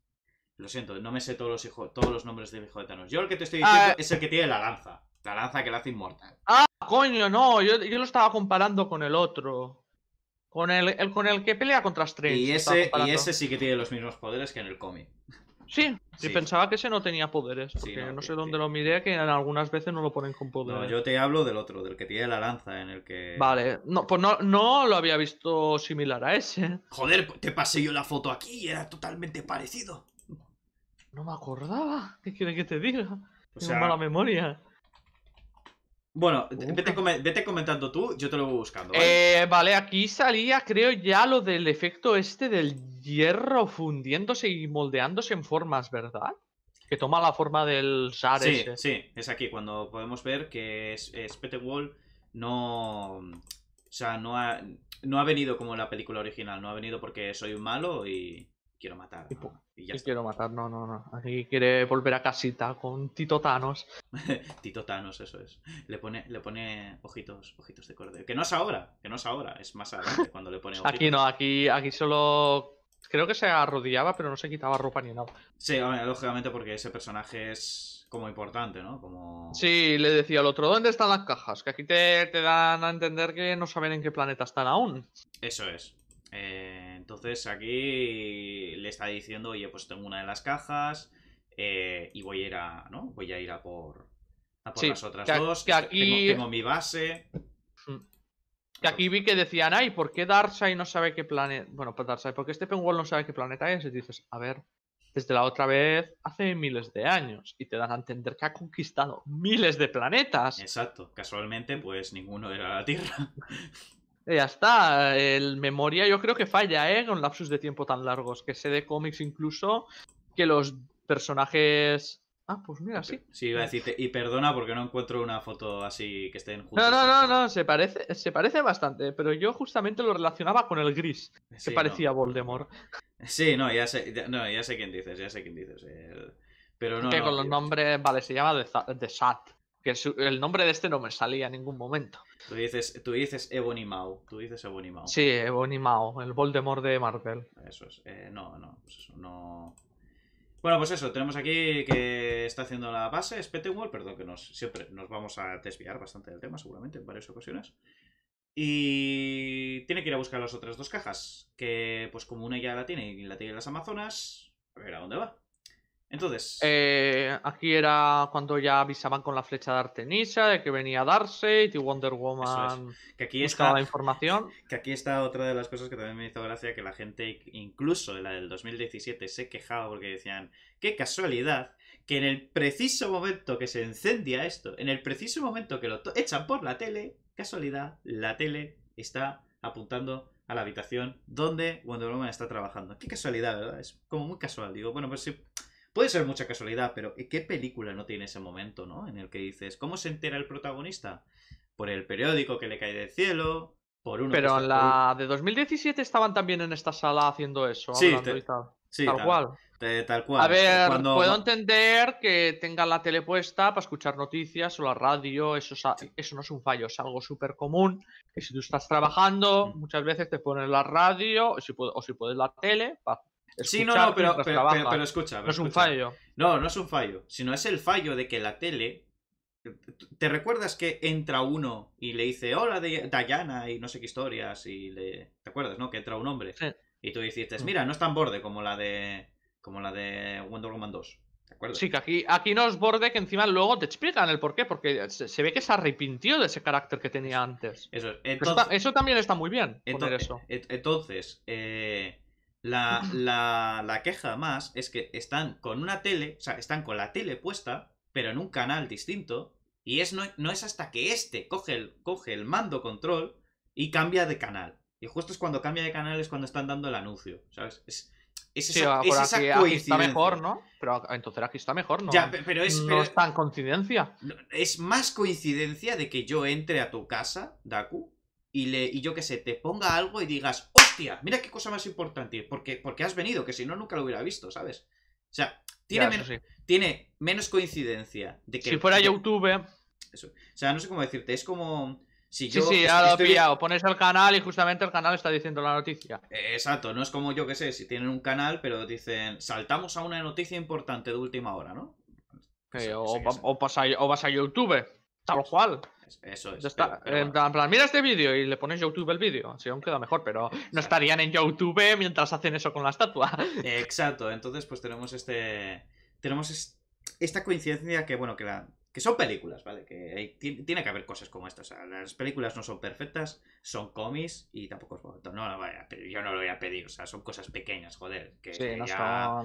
Lo siento, no me sé todos los, todos los nombres de hijo de Thanos. Yo el que te estoy diciendo ah, es el que tiene la lanza. La lanza que la hace inmortal. Ah, coño, no. Yo, lo estaba comparando con el otro. Con el, el con el que pelea contra Strange. Y ese, y ese sí que tiene los mismos poderes que en el cómic. Sí, sí, pensaba que ese no tenía poderes, porque no, sé dónde lo miré, que algunas veces no lo ponen con poderes. No, yo te hablo del otro, del que tiene la lanza, en el que... Vale, no, pues no, no lo había visto similar a ese. Joder, te pasé yo la foto aquí y era totalmente parecido. No me acordaba, ¿qué quiere que te diga? Tengo mala memoria. Bueno, vete, comentando tú, yo te lo voy buscando. Eh, ¿vale? aquí salía, creo, ya lo del efecto este del hierro fundiéndose y moldeándose en formas, ¿verdad? Que toma la forma del SAR. Sí, sí, es aquí cuando podemos ver que es, Wall no. O sea, no ha, no ha venido como en la película original, no ha venido porque soy un malo y quiero matar. Y quiero matar, no, no, no. Aquí quiere volver a casita con Tito Thanos. Tito Thanos, eso es. Le pone, le pone ojitos, ojitos de cordero. Que no es ahora, que no es ahora, es más adelante cuando le pone ojitos. Aquí no, aquí, aquí solo. Creo que se arrodillaba, pero no se quitaba ropa ni nada. Sí, lógicamente porque ese personaje es como importante, ¿no? Como... Sí, le decía al otro, ¿dónde están las cajas? Que aquí te, te dan a entender que no saben en qué planeta están aún. Eso es. Eh entonces aquí le está diciendo, oye, pues tengo una de las cajas eh, y voy a ir a, ¿no? Voy a ir a por, las otras dos. Que aquí... tengo, mi base. Mm. Que aquí vi que decían, ay, ¿por qué Darkseid no sabe qué planeta? Bueno, pues ¿por qué este Penguin no sabe qué planeta es. Y dices, a ver, desde la otra vez hace miles de años. Y te dan a entender que ha conquistado miles de planetas. Exacto, casualmente, pues ninguno era la Tierra. Ya está, el memoria yo creo que falla, ¿eh? Con lapsus de tiempo tan largos, que sé de cómics incluso que los personajes... Ah, pues mira, sí. Sí, iba a decirte, y perdona porque no encuentro una foto así que estén juntos. No, no, no, no, se parece, se parece bastante, pero yo justamente lo relacionaba con el gris, Se parecía Voldemort. Sí, no, ya sé, sé quién dices, ya sé quién dices. Pero no, que con los nombres, vale, se llama The, Sat. Que el nombre de este no me salía en ningún momento. Tú dices, tú dices Ebony Maw. Tú dices Ebony Sí, Ebony Maw, el Voldemort de Marvel. Eso es. Eh, no, no, pues eso, no. Bueno, pues eso, tenemos aquí que está haciendo la base, Spettenwall, perdón que nos, siempre nos vamos a desviar bastante del tema, seguramente, en varias ocasiones. Y tiene que ir a buscar las otras dos cajas, que pues como una ya la tiene y la tiene en las Amazonas, a ver a dónde va. Entonces. Eh, aquí era cuando ya avisaban con la flecha de Artemisa de que venía darse y Wonder Woman. Que aquí está la información. Que aquí está otra de las cosas que también me hizo gracia: que la gente, incluso la del 2017, se quejaba porque decían: ¡Qué casualidad! Que en el preciso momento que se encendía esto, en el preciso momento que lo echan por la tele, casualidad, la tele está apuntando a la habitación donde Wonder Woman está trabajando. Qué casualidad, ¿verdad? Es como muy casual. Digo, bueno, pues Si Puede ser mucha casualidad, pero eh, ¿qué película no tiene ese momento, ¿no? En el que dices, ¿cómo se entera el protagonista? Por el periódico que le cae del cielo, por uno. Pero en la de 2017 estaban también en esta sala haciendo eso. Sí, y tal. tal, cual. A ver, puedo entender que tengan la tele puesta para escuchar noticias o la radio, eso, eso no es un fallo, es algo súper común. Que si tú estás trabajando, mm. muchas veces te pones la radio o si, puedes, si puedes la tele para Sí, no, no, pero, pero, escucha. No es un fallo. No, no es un fallo, sino es el fallo de que la tele... ¿Te recuerdas que entra uno y le dice, hola Dayana y no sé qué historias? Y le... ¿Te acuerdas, no? Que entra un hombre. Y tú dices, mm. mira, no es tan borde como la de como la de Wonder Woman 2. ¿Te acuerdo? Sí, que aquí, aquí no es borde que encima luego te explican el porqué, porque se, ve que se arrepintió de ese carácter que tenía antes. Eso, eso, también está muy bien. eso. entonces eh, La, la, queja más es que están con una tele, o sea, están con la tele puesta, pero en un canal distinto, y es no, es hasta que este coge el, coge el mando control y cambia de canal. Y justo es cuando cambia de canal es cuando están dando el anuncio, ¿sabes? Es, es es aquí, está mejor, ¿no? Pero entonces aquí está mejor, ¿no? Ya, pero es, no es tan coincidencia. Es más coincidencia de que yo entre a tu casa, Daku, y, yo qué sé, te ponga algo y digas, hostia, mira qué cosa más importante, porque, porque has venido, que si no nunca lo hubiera visto, ¿sabes? O sea, tiene, tiene menos coincidencia de que... Si fuera YouTube... O sea, no sé cómo decirte, es como... Si yo, sí, sí, ya lo Pones el canal y justamente el canal está diciendo la noticia. Eh, exacto, no es como yo que sé, si tienen un canal, pero dicen, saltamos a una noticia importante de última hora, ¿no? Pues, o, vas a YouTube. Tal cual. Eso es. Está, en, plan, mira este vídeo y le pones YouTube el vídeo. Si aún queda mejor, pero no estarían en YouTube mientras hacen eso con la estatua. Exacto, entonces pues tenemos este. Tenemos esta coincidencia que, bueno, que la, que son películas, ¿vale? Que tiene que haber cosas como estas. O las películas no son perfectas, son cómics y tampoco es No, pero yo no lo voy a pedir. O sea, son cosas pequeñas, joder. sí,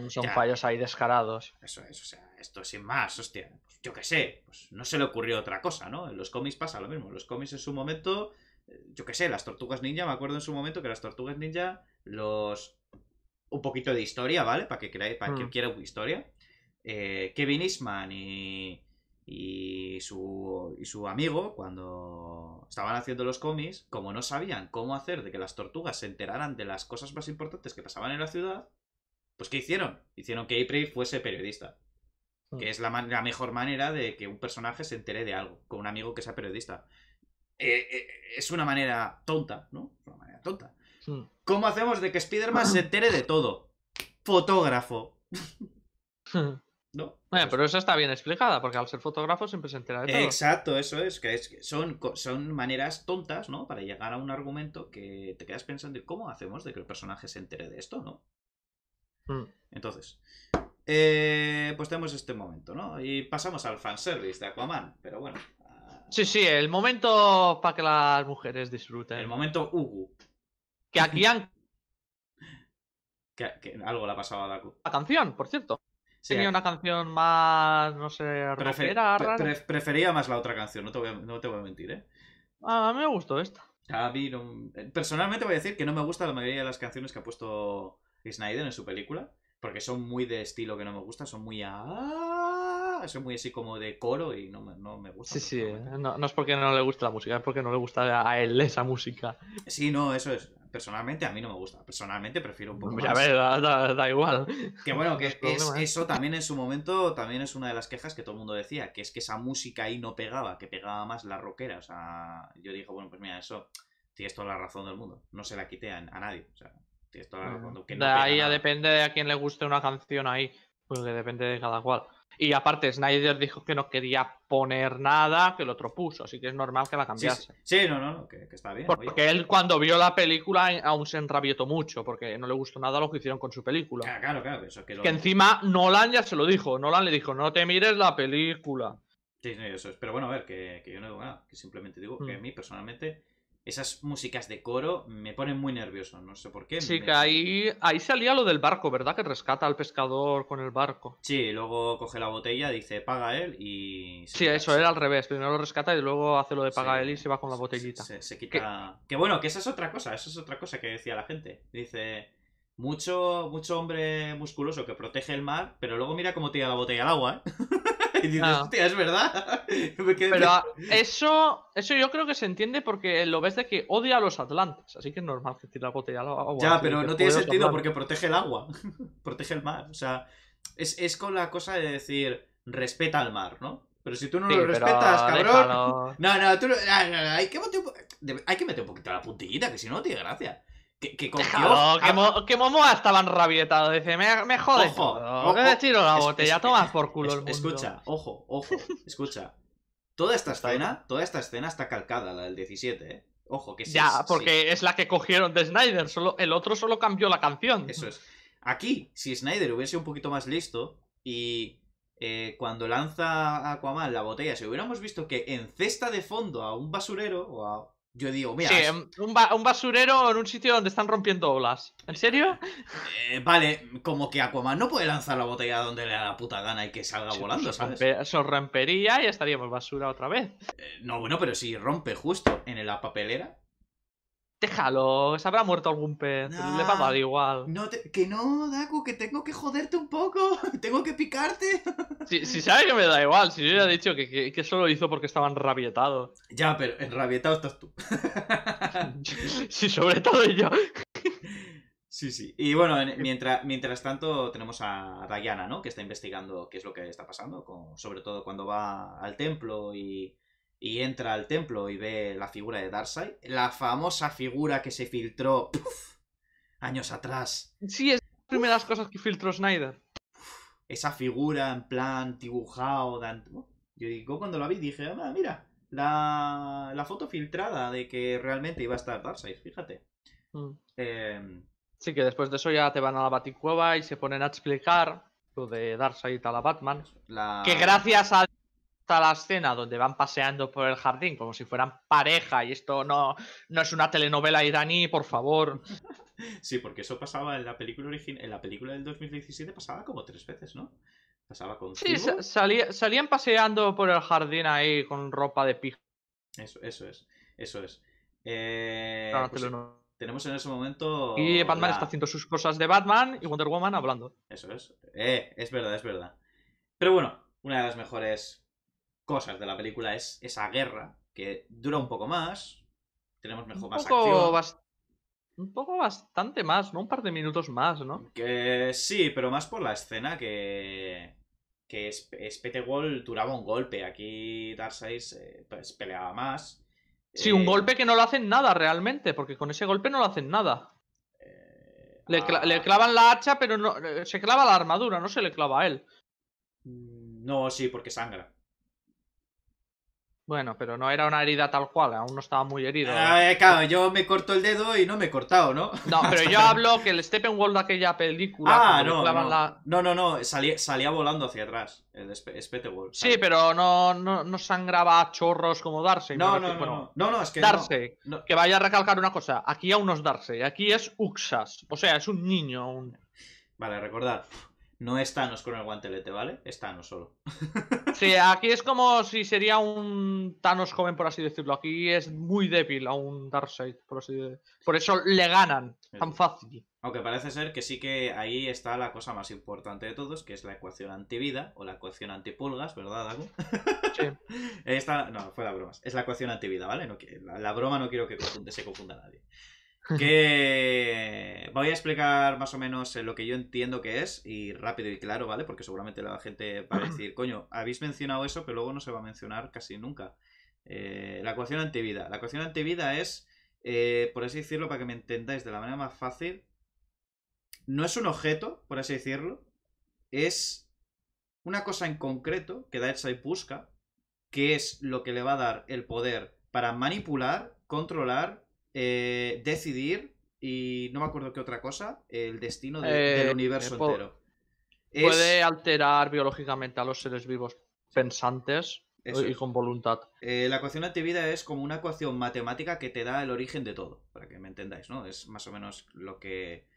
son, fallos ahí descarados. Eso es, o sea, esto sin más, hostia. Pues yo qué sé, pues no se le ocurrió otra cosa, ¿no? En los cómics pasa lo mismo. los cómics en su momento, eh, yo qué sé, las tortugas ninja, me acuerdo en su momento que las tortugas ninja, los. Un poquito de historia, ¿vale? Para que creáis, para quien mm. quiera historia. Eh, Kevin Eastman y y su, y su amigo, cuando estaban haciendo los cómics, como no sabían cómo hacer de que las tortugas se enteraran de las cosas más importantes que pasaban en la ciudad, pues ¿qué hicieron? Hicieron que April fuese periodista. Mm. Que es la, mejor manera de que un personaje se entere de algo, con un amigo que sea periodista. Eh, eh, es una manera tonta, ¿no? una manera tonta. Mm. ¿Cómo hacemos de que Spider-Man se entere de todo? Fotógrafo. Mm. No. Pues pero eso está bien explicada, porque al ser fotógrafo siempre se entera de todo. Exacto, eso es, que, son, son maneras tontas, ¿no? Para llegar a un argumento que te quedas pensando, ¿cómo hacemos de que el personaje se entere de esto, no? Mm. Entonces, eh, pues tenemos este momento, ¿no? Y pasamos al fanservice de Aquaman, pero bueno. Sí, sí, el momento para que las mujeres disfruten. El momento Ugu. Que aquí han... que, algo le ha pasado a Daku. La canción, por cierto. Sería una canción más, no sé, rockera, Prefería más la otra canción, no te, voy a, mentir, ¿eh? A mí me gustó esta. Eh, personalmente voy a decir que no me gusta la mayoría de las canciones que ha puesto Snyder en su película, porque son muy de estilo que no me gusta, son muy a... Son muy así como de coro y no me, no gusta. Sí, sí, eh, no, no, es porque no le guste la música, es porque no le gusta a él esa música. Sí, no, eso es personalmente a mí no me gusta. Personalmente prefiero un poco más. A da, igual. Que bueno, que ¿eh? eso también en su momento también es una de las quejas que todo el mundo decía, que es que esa música ahí no pegaba, que pegaba más la rockera. O sea, yo dije, bueno, pues mira, eso tienes toda la razón del mundo. No se la quite a, nadie. O sea, tienes toda de ahí ya depende de a quién le guste una canción ahí, porque pues depende de cada cual. Y aparte, Snyder dijo que no quería poner nada, que el otro puso, así que es normal que la cambiase. Sí, no, no, que, está bien. Porque él cuando vio la película eh, aún se enrabietó mucho, porque no le gustó nada lo que hicieron con su película. Claro, claro, claro eso que, encima Nolan ya se lo dijo, Nolan le dijo, no te mires la película. Sí, eso es. Pero bueno, a ver, que, que yo no digo nada, que simplemente digo que mm. a mí personalmente esas músicas de coro me ponen muy nervioso, no sé por qué. Sí, que ahí, ahí salía lo del barco, ¿verdad? Que rescata al pescador con el barco. Sí, luego coge la botella, dice paga él y. sí, eso, era al revés. Primero lo rescata y luego hace lo de paga él y se va con la botellita. Se, quita. Que... bueno, que esa es otra cosa, esa es otra cosa que decía la gente. Dice. Mucho, mucho hombre musculoso que protege el mar, pero luego mira cómo tira la botella al agua. ¿eh? es verdad. Pero eso, eso yo creo que se entiende porque lo ves de que odia a los atlantes, así que es normal que tire la botella al agua. Ya, pero no tiene sentido porque protege el agua, protege el mar. O sea, es, es con la cosa de decir, respeta al mar, ¿no? Pero si tú no lo respetas, cabrón. No, no, tú hay, que hay que meter un poquito la puntillita, que si no, no tiene gracia. Que, que con que, mo, Momoa estaba enrabietado. Dice, me, me jode Ojo, tiro la botella, tomas por culo el Escucha, ojo, ojo, escucha. Toda esta escena, toda esta escena está calcada, la del 17, ¿eh? Ojo, que sí. Ya, porque es la que cogieron de Snyder. Solo, el otro solo cambió la canción. Eso es. Aquí, si Snyder hubiese un poquito más listo y eh, cuando lanza a Aquaman la botella, si hubiéramos visto que en cesta de fondo a un basurero o a yo digo, mira. Sí, un, un, basurero en un sitio donde están rompiendo olas. ¿En serio? Eh, vale, como que Aquaman no puede lanzar la botella donde le da la puta gana y que salga pues volando, ¿sabes? se rompería y estaríamos basura otra vez. Eh, no, bueno, pero si rompe justo en la papelera. Déjalo, se habrá muerto algún pez. Le va a dar igual. No que no, Daku, que tengo que joderte un poco. Tengo que picarte. Si, si que me da igual, si yo he dicho que, que, solo hizo porque estaban rabietados. Ya, pero enrabietado estás tú. sí, sobre todo yo. Sí, sí. Y bueno, mientras, mientras tanto tenemos a Dayana, ¿no? Que está investigando qué es lo que está pasando, con, sobre todo cuando va al templo y, y entra al templo y ve la figura de Darkseid, la famosa figura que se filtró años atrás. Sí, es una de las primeras cosas que filtró Snyder. Esa figura en plan dibujado. Yo digo, cuando la vi dije, ah, mira, la... la, foto filtrada de que realmente iba a estar Darkseid, fíjate. Mm. Em, sí, que después de eso ya te van a la Baticueva y se ponen a explicar lo de Darkseid a la Batman. Que gracias a la escena donde van paseando por el jardín como si fueran pareja y esto no, no es una telenovela iraní, por favor. Sí, porque eso pasaba en la película original en la película del 2017 pasaba como tres veces, ¿no? Pasaba con Sí, salían paseando por el jardín ahí con ropa de pijo. Eso, es, eso es. Eh, pues tenemos en ese momento. Y Batman está haciendo sus cosas de Batman y Wonder Woman hablando. Eso es. Eh, es verdad, es verdad. Pero bueno, una de las mejores cosas de la película es esa guerra, que dura un poco más, tenemos mejor más acción. Un poco bastante más, ¿no? Un par de minutos más, ¿no? sí, pero más por la escena que... Que Wall duraba un golpe. Aquí Darkseid eh, pues, peleaba más. Sí, un eh, golpe que no lo hacen nada realmente, porque con ese golpe no lo hacen nada. Eh, le, ah. clavan la hacha, pero se clava la armadura, no se le clava a él. Mm, no, sí, porque sangra. Bueno, pero no era una herida tal cual, aún no estaba muy herido. Ah, eh, claro, yo me corto el dedo y no me he cortado, ¿no? No, pero yo hablo que el Steppenwolf de aquella película. Ah, no no. no, no. salía, volando hacia atrás, el Steppenwolf. Sí, pero no, no, no, sangraba chorros como Darse. No, no, no, no, es que. que vaya a recalcar una cosa: aquí aún no es Darse, aquí es Uxas, o sea, es un niño aún. Vale, recordad. No es Thanos con el guantelete, ¿vale? Es Thanos solo. Sí, aquí es como si sería un Thanos joven, por así decirlo. Aquí es muy débil a un Darkseid, por así decirlo. Por eso le ganan tan fácil. Aunque parece ser que sí que ahí está la cosa más importante de todos, que es la ecuación antivida o la ecuación antipulgas, ¿verdad, Dago? Sí. Esta, no, fuera bromas. Es la ecuación antivida, ¿vale? No, la, broma no quiero que se confunda nadie que voy a explicar más o menos eh, lo que yo entiendo que es y rápido y claro, ¿vale? Porque seguramente la gente va a decir, coño, habéis mencionado eso, pero luego no se va a mencionar casi nunca. Eh, la ecuación antivida. La ecuación antivida es, eh, por así decirlo, para que me entendáis de la manera más fácil, no es un objeto, por así decirlo, es una cosa en concreto que Darkseid busca, que es lo que le va a dar el poder para manipular, controlar eh, decidir y no me acuerdo qué otra cosa, el destino del eh, universo entero. Puede alterar biológicamente a los seres vivos pensantes y con voluntad. Eh, la ecuación antivida es como una ecuación matemática que te da el origen de todo, para que me entendáis, ¿no? Es más o menos lo que,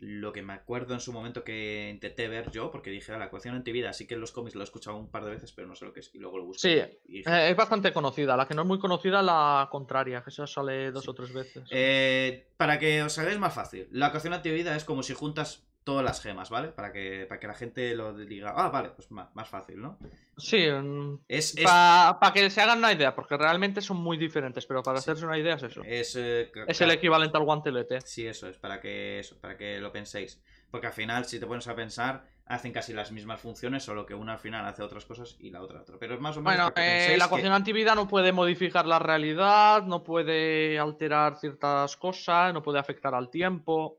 lo que me acuerdo en su momento que intenté ver yo, porque dije, ah, la ecuación antivida, sí que en los cómics lo he escuchado un par de veces, pero no sé lo que es, y luego lo busqué. Sí, eh, es bastante conocida, la que no es muy conocida, la contraria, que se sale dos o tres veces. Eh, para que os hagáis más fácil, la ecuación antivida es como si juntas todas las gemas, ¿vale? Para que, para que la gente lo diga, ah, vale, pues más, fácil, ¿no? Sí, mm, es, para que se hagan una idea, porque realmente son muy diferentes, pero para hacerse una idea es eso. Es, eh, el equivalente al guantelete. Sí, eso es, para que, para que lo penséis. Porque al final, si te pones a pensar, hacen casi las mismas funciones, solo que una al final hace otras cosas y la otra otra. Pero es más o menos. Bueno, eh, la ecuación antivida no puede modificar la realidad, no puede alterar ciertas cosas, no puede afectar al tiempo.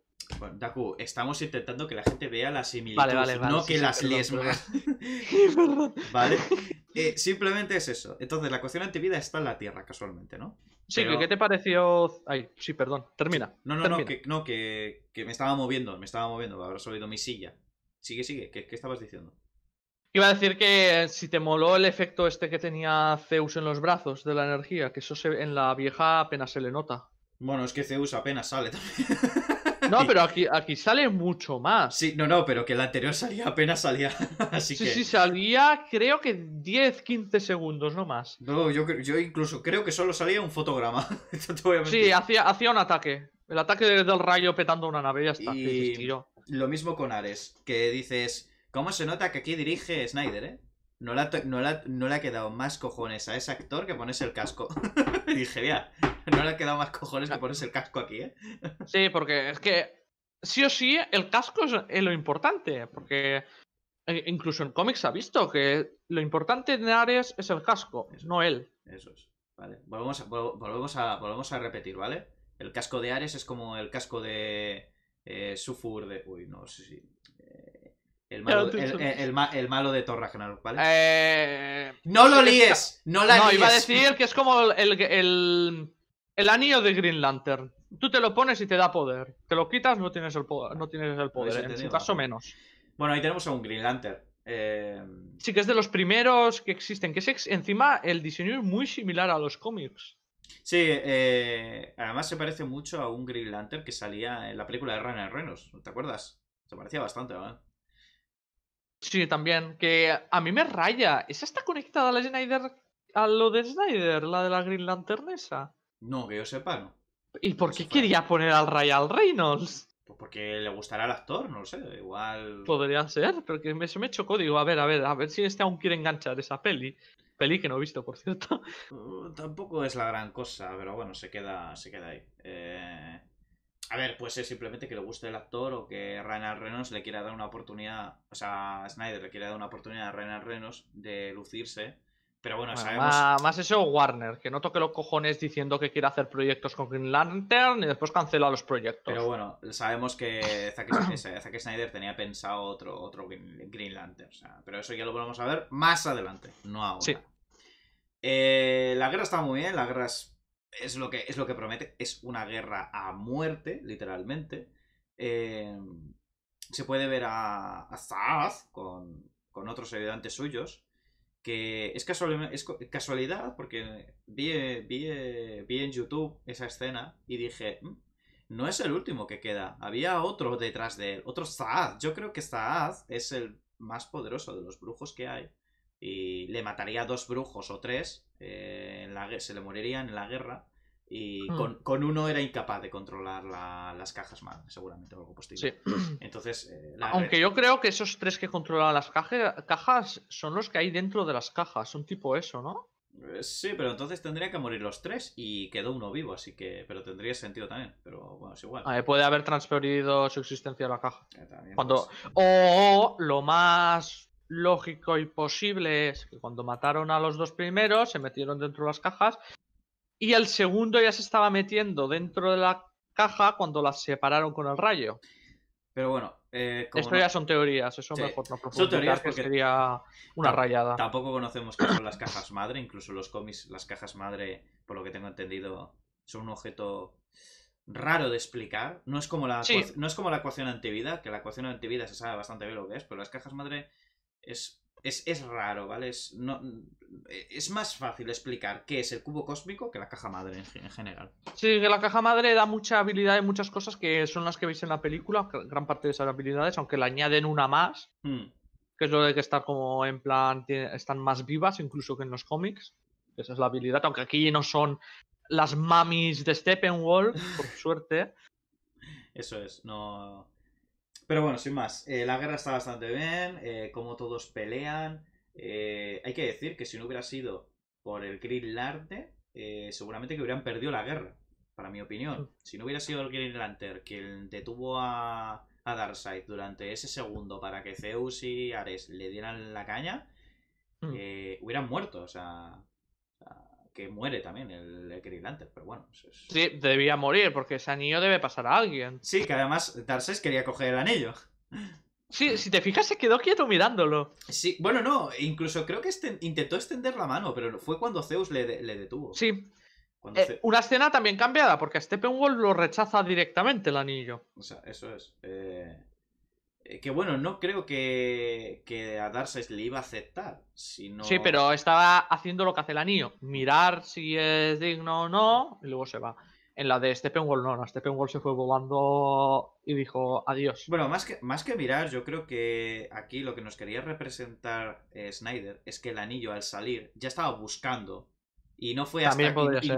Daku, estamos intentando que la gente vea las similitudes, no que las lees vale. Eh, simplemente es eso. Entonces, la cuestión antivida está en la Tierra, casualmente, ¿no? Sí, ¿qué te pareció? Ay, sí, perdón, termina. No, no, no, que, me estaba moviendo, me estaba moviendo, habrá salido mi silla. Sigue, sigue, ¿qué, estabas diciendo? Iba a decir que eh, si te moló el efecto este que tenía Zeus en los brazos de la energía, que eso en la vieja apenas se le nota. Bueno, es que Zeus apenas sale también. No, pero aquí, aquí sale mucho más. Sí, no, no, pero que el anterior salía apenas salía. Así sí, que... sí, salía creo que 10, 15 segundos, no más. No, yo, yo incluso creo que solo salía un fotograma. sí, hacía, un ataque. El ataque del rayo petando una nave, ya está. Y lo mismo con Ares, que dices, ¿cómo se nota que aquí dirige Snyder, eh? No le, ha quedado más cojones a ese actor que pones el casco. dije, ya no le ha quedado más cojones que pones el casco aquí, ¿eh? sí, porque es que sí o sí el casco es lo importante, porque e, incluso en cómics ha visto que lo importante de Ares es el casco, no él. Eso es. Vale, volvemos a, volvemos, a, volvemos a repetir, ¿vale? El casco de Ares es como el casco de eh, Sufur de... Uy, no sé si... El malo, de torra general ¿vale? Eh, no lo líes, no la líes. iba a decir que es como el, el, anillo de Green Lantern. Tú te lo pones y te da poder. Te lo quitas, no tienes el, no tienes el poder. En ¿eh? su caso, menos. Bueno, ahí tenemos a un Green Lantern. Eh. Sí, que es de los primeros que existen. Que es encima el diseño es muy similar a los cómics. Sí, además se parece mucho a un Green Lantern que salía en la película de renos Reynolds. ¿Te acuerdas? Se parecía bastante, ¿verdad? Sí, también. Que a mí me raya. ¿Esa está conectada a la Snyder? A lo de Snyder, la de la Green Lantern esa. No, que yo sepa, ¿Y por qué quería poner al al Reynolds? Pues porque le gustará al actor, no sé, igual. Podría ser, pero que se me chocó. código. a ver, a ver, a ver si este aún quiere enganchar esa peli. Peli que no he visto, por cierto. Uh, tampoco es la gran cosa, pero bueno, se queda, se queda ahí. Eh... A ver, pues es simplemente que le guste el actor o que Ryan Reynolds le quiera dar una oportunidad, o sea, Snyder le quiera dar una oportunidad a Ryan Reynolds de lucirse. Pero bueno, sabemos... Más, eso Warner, que no toque los cojones diciendo que quiere hacer proyectos con Green Lantern y después cancela los proyectos. Pero bueno, sabemos que Zack, eh, Snyder tenía pensado otro, otro Green Lantern. pero eso ya lo volvemos a ver más adelante, no ahora. Sí. Eh, la guerra está muy bien, la guerra es es lo que, es lo que promete, es una guerra a muerte, literalmente. Eh, se puede ver a, a con, otros ayudantes suyos, que es, casualidad, porque vi, vi, vi, en YouTube esa escena y dije, mm, no es el último que queda, había otro detrás de él, otro Zaad. Yo creo que Zaad es el más poderoso de los brujos que hay y le mataría a dos brujos o tres, eh, la, se le morirían en la guerra. Y hmm. con, uno era incapaz de controlar las cajas mal, seguramente, algo positivo. Entonces, eh, Aunque yo creo que esos tres que controlaban las cajas son los que hay dentro de las cajas, Son tipo eso, ¿no? Eh, sí, pero entonces tendría que morir los tres y quedó uno vivo, así que. Pero tendría sentido también, pero bueno, es igual. puede haber transferido su existencia a la caja. Cuando... O lo más lógico y posible es que cuando mataron a los dos primeros, se metieron dentro de las cajas y el segundo ya se estaba metiendo dentro de la caja cuando las separaron con el rayo. Pero bueno, eh, esto ya son teorías, eso mejor no profundizar, porque sería una rayada. Tampoco conocemos qué son las cajas madre, incluso los cómics, las cajas madre, por lo que tengo entendido, son un objeto raro de explicar. No es como la, no es como la ecuación antivida, que la ecuación antivida se sabe bastante bien lo que es, pero las cajas madre es, raro, ¿vale? Es, no, es más fácil explicar qué es el cubo cósmico que la caja madre en, general. Sí, que la caja madre da mucha habilidad y muchas cosas que son las que veis en la película, gran parte de esas habilidades, aunque le añaden una más. Hmm. Que es lo de que estar como en plan, están más vivas incluso que en los cómics. Esa es la habilidad, aunque aquí no son las mamis de Steppenwolf, por suerte. Eso es, no. Pero bueno, sin más, eh, la guerra está bastante bien, eh, como todos pelean. Eh, hay que decir que si no hubiera sido por el Green Lantern, seguramente que hubieran perdido la guerra, para mi opinión. Si no hubiera sido el Green Lantern quien detuvo a, a Darkseid durante ese segundo para que Zeus y Ares le dieran la caña, mm. hubieran muerto. O sea, que muere también el, pero bueno. Eso es... Sí, debía morir, porque ese anillo debe pasar a alguien. Sí, que además Darces quería coger el anillo. Sí, si te fijas, se quedó quieto mirándolo. Sí, bueno, no, incluso creo que intentó extender la mano, pero fue cuando Zeus le, detuvo. Sí. Eh, una escena también cambiada, porque a Steppenwolf lo rechaza directamente el anillo. O sea, eso es. Eh, eh, que bueno, no creo que, a Darkseid le iba a aceptar. Sí, pero estaba haciendo lo que hace el anillo: mirar si es digno o no, y luego se va. En la de Steppenwolf, no, stephen Steppenwolf se fue volando y dijo adiós. Bueno, más que, más que mirar, yo creo que aquí lo que nos quería representar eh, Snyder es que el anillo al salir ya estaba buscando. Y no, fue hasta,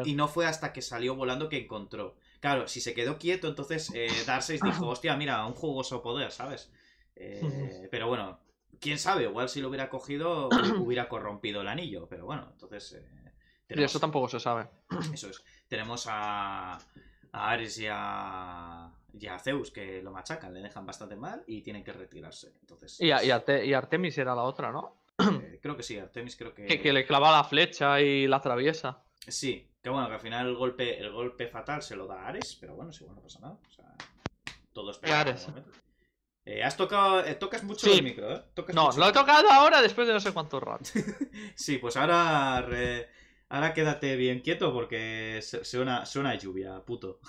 y, no fue hasta que salió volando que encontró. Claro, si se quedó quieto, entonces eh, dijo, hostia, mira, un jugoso poder, ¿sabes? Eh, pero bueno, quién sabe, igual si lo hubiera cogido hubiera corrompido el anillo, pero bueno, entonces... Eh, eso tampoco se sabe. Eso es. Tenemos a, a Ares y a... Zeus que lo machacan, le dejan bastante mal y tienen que retirarse. Entonces, y, y, Artemis era la otra, ¿no? Eh, creo que sí, Artemis creo que... que... le clava la flecha y la atraviesa. Sí, que bueno, que al final el golpe, el golpe fatal se lo da a Ares, pero bueno, si sí, bueno, no pasa nada. O sea, todo es eh, has tocado, eh, tocas mucho el micro, ¿eh? no, lo he tocado ahora después de no sé cuánto rato. sí, pues ahora, ahora quédate bien quieto porque suena, suena lluvia, puto.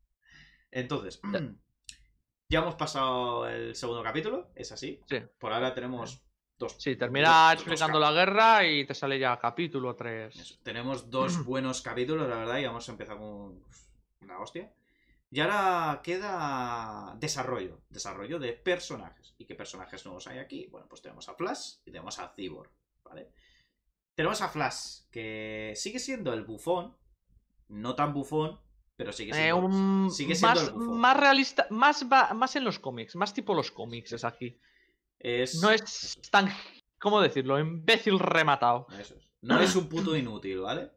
Entonces, ya hemos pasado el segundo capítulo, es así. Sí. Por ahora tenemos dos. Sí, termina explicando la guerra y te sale ya capítulo 3. Tenemos dos buenos capítulos, la verdad, y vamos a empezar con una hostia. Y ahora queda desarrollo, desarrollo de personajes. ¿Y qué personajes nuevos hay aquí? Bueno, pues tenemos a Flash y tenemos a Cyborg, ¿vale? Tenemos a Flash, que sigue siendo el bufón, no tan bufón, pero sigue eh, siendo, sigue siendo más, el Más realista, más, más en los cómics, más tipo los cómics es aquí. No es tan, ¿cómo decirlo? Imbécil rematado. No es un puto inútil, ¿vale?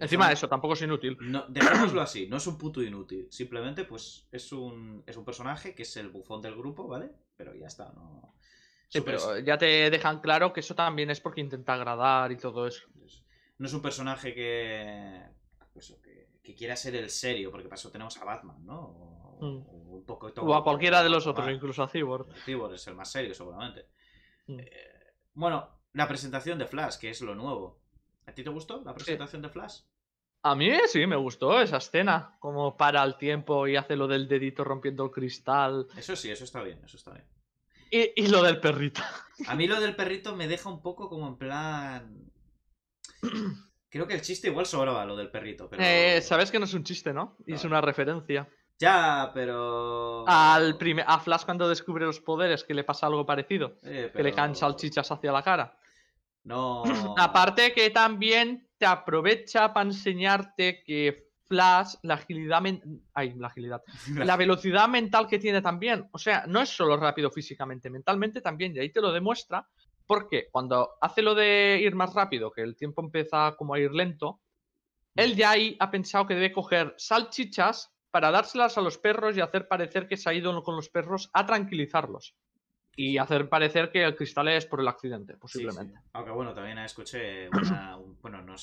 Encima de eso, tampoco es inútil. No, dejémoslo así, no es un puto inútil. Simplemente, pues, es un, es un personaje que es el bufón del grupo, ¿vale? Pero ya está, no. Sí, pero ya te dejan claro que eso también es porque intenta agradar y todo eso. No es un personaje pues, que. que, quiera ser el serio, porque eso tenemos a Batman, ¿no? O, mm. a cualquiera de los otros, incluso a Cyborg. Cyborg es el más serio, seguramente. Mm. Eh, bueno, la presentación de Flash, que es lo nuevo. ¿A ti te gustó la presentación de Flash? A mí sí me gustó esa escena, como para el tiempo y hace lo del dedito rompiendo el cristal. Eso sí, eso está bien, eso está bien. Y, lo del perrito. A mí lo del perrito me deja un poco como en plan... Creo que el chiste igual sobraba lo del perrito, pero... Eh, Sabes que no es un chiste, ¿no? Es una referencia. Ya, pero. Al primer, a Flash cuando descubre los poderes que le pasa algo parecido. Eh, que le cancha salchichas hacia la cara. No. Aparte que también te aprovecha para enseñarte que Flash, la agilidad, Ay, la agilidad, la velocidad mental que tiene también. O sea, no es solo rápido físicamente, mentalmente también. Y ahí te lo demuestra. Porque cuando hace lo de ir más rápido, que el tiempo empieza como a ir lento, él ya ahí ha pensado que debe coger salchichas para dárselas a los perros y hacer parecer que se ha ido con los perros a tranquilizarlos y hacer parecer que el cristal es por el accidente, posiblemente. Aunque bueno, también escuché una, bueno, no,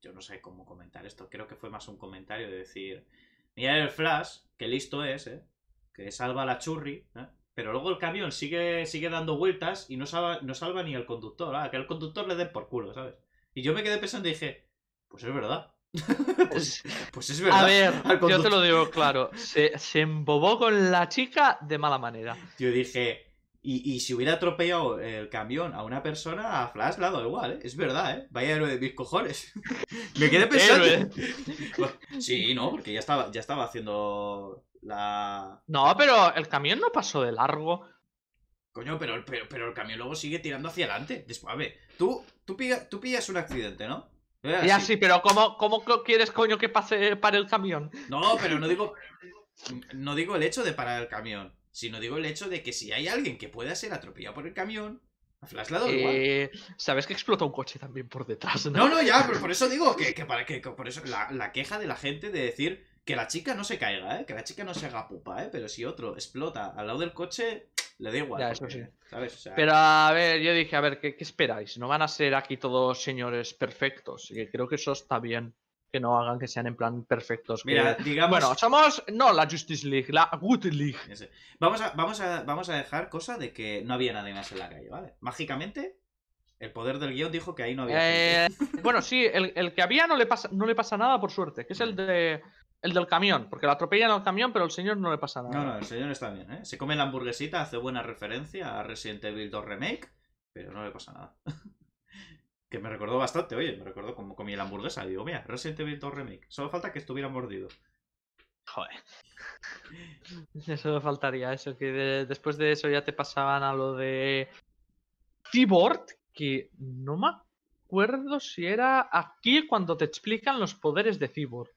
yo no sé cómo comentar esto, creo que fue más un comentario de decir, mira el Flash, que listo es, ¿eh? que salva a la churri, ¿eh? pero luego el camión sigue, sigue dando vueltas y no salva, no salva ni al conductor, A ah, que al conductor le dé por culo, ¿sabes? Y yo me quedé pensando y dije, pues es verdad. Pues, pues, es verdad. A ver, yo te lo digo claro. Se, se, embobó con la chica de mala manera. Yo dije, y, si hubiera atropellado el camión a una persona, a Flash lado igual, ¿eh? Es verdad, ¿eh? Vaya héroe de mis cojones. Me quedé pensando. sí, no, porque ya estaba, ya estaba haciendo la. No, pero el camión no pasó de largo. Coño, pero, pero, pero el camión luego sigue tirando hacia adelante. Después, a ver, tú, tú, pillas un accidente, ¿no? Ya sí, pero ¿cómo, ¿cómo, quieres, coño, que pase para el camión? No, pero no digo. No digo el hecho de parar el camión sino digo el hecho de que si hay alguien que pueda ser atropellado por el camión, a Flash la eh, Sabes que explota un coche también por detrás, ¿no? No, ya, pues por eso digo que, para que, por eso la, queja de la gente de decir que la chica no se caiga, ¿eh? que la chica no se haga pupa, ¿eh? pero si otro explota al lado del coche, le da igual. Ya, sí. Pero a ver, yo dije, a ver, ¿qué, ¿qué, esperáis? No van a ser aquí todos señores perfectos, y creo que eso está bien que no hagan que sean en plan perfectos. Mira, digamos... Bueno, somos, no la Justice League, la Good League. Vamos a, vamos, a, vamos a dejar cosa de que no había nadie más en la calle, ¿vale? Mágicamente, el poder del guión dijo que ahí no había. Eh, bueno, sí, el, el, que había no le, pasa, no le pasa nada, por suerte, que es el de el del camión, porque lo atropellan al camión, pero el señor no le pasa nada. No, no, el señor está bien, ¿eh? Se come la hamburguesita, hace buena referencia a Resident Evil 2 Remake, pero no le pasa nada. me recordó bastante, oye, me recordó como comí la hamburguesa. digo, mira, Resident Evil Remake. Solo falta que estuviera mordido. Joder. Eso faltaría, eso, que después de eso ya te pasaban a lo de t que no me acuerdo si era aquí cuando te explican los poderes de Cyborg.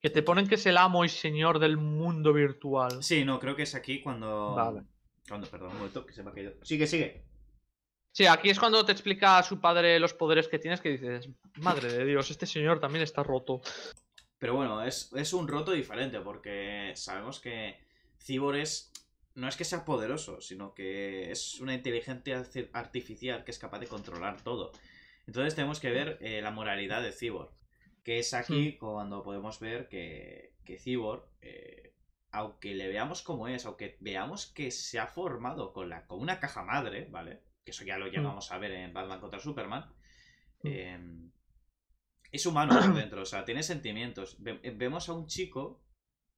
Que te ponen que es el amo y señor del mundo virtual. Sí, no, creo que es aquí cuando... Vale. Cuando, perdón, un momento, que se me ha Sigue, sigue. Sí, aquí es cuando te explica a su padre los poderes que tienes que dices, madre de Dios, este señor también está roto. Pero bueno, es, un roto diferente porque sabemos que Cibor es, no es que sea poderoso, sino que es una inteligencia artificial que es capaz de controlar todo. Entonces tenemos que ver eh, la moralidad de Cibor, que es aquí hmm. cuando podemos ver que, que Cibor... Eh, aunque le veamos como es, aunque veamos que se ha formado con, la, con una caja madre, ¿vale? que eso ya lo mm. llegamos a ver en Batman contra Superman, mm. em, es humano por dentro, o sea, tiene sentimientos. Vemos a un chico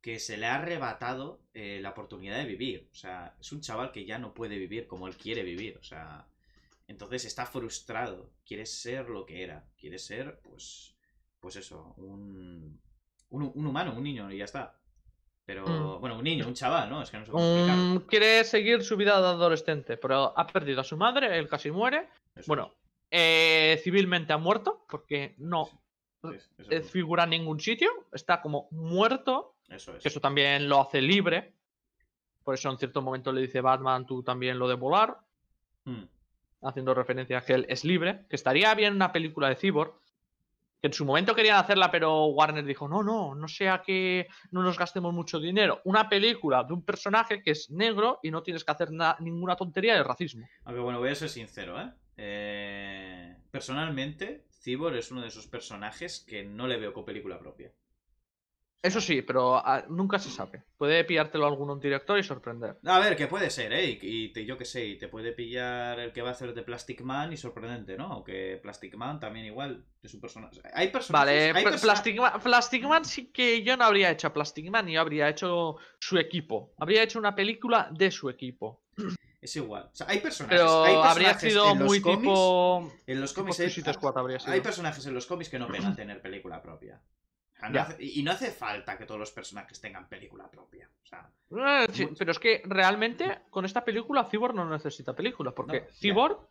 que se le ha arrebatado eh, la oportunidad de vivir. O sea, es un chaval que ya no puede vivir como él quiere vivir. O sea, entonces está frustrado. Quiere ser lo que era. Quiere ser, pues, pues eso, un, un humano, un niño, y ya está. Pero, mm. bueno, un niño, un chaval, ¿no? Es que no se puede mm, Quiere seguir su vida de adolescente, pero ha perdido a su madre, él casi muere. Bueno, eh, civilmente ha muerto, porque no es, eh, figura en ningún sitio, está como muerto. Eso es. Que eso también lo hace libre. Por eso en cierto momento le dice Batman, tú también lo de volar. Hmm. Haciendo referencia a que él es libre. Que estaría bien una película de Cyborg en su momento querían hacerla, pero Warner dijo, no, no, no sea que no nos gastemos mucho dinero. Una película de un personaje que es negro y no tienes que hacer ninguna tontería de racismo. Aunque bueno, voy a ser sincero, ¿eh? ¿eh? Personalmente, Cibor es uno de esos personajes que no le veo con película propia. Eso sí, pero ah, nunca se sabe. Puede pillártelo algún director y sorprender. A ver, que puede ser, ¿eh? Y, yo qué sé, te puede pillar el que va a hacer de Plastic Man y sorprendente, ¿no? Que Plastic Man también igual es un personaje. Hay personajes. Vale, Plastic, Man, Plastic Man sí que yo no habría hecho a Plastic Man, yo habría hecho su equipo. Habría hecho una película de su equipo. es igual. hay personajes. habría sido muy cómics, En los cómics hay, personajes en los cómics que no pegan tener película propia y no hace falta que todos los personajes tengan película propia. Eh, pero es que realmente con esta película Cyborg no necesita película porque Cibor Cyborg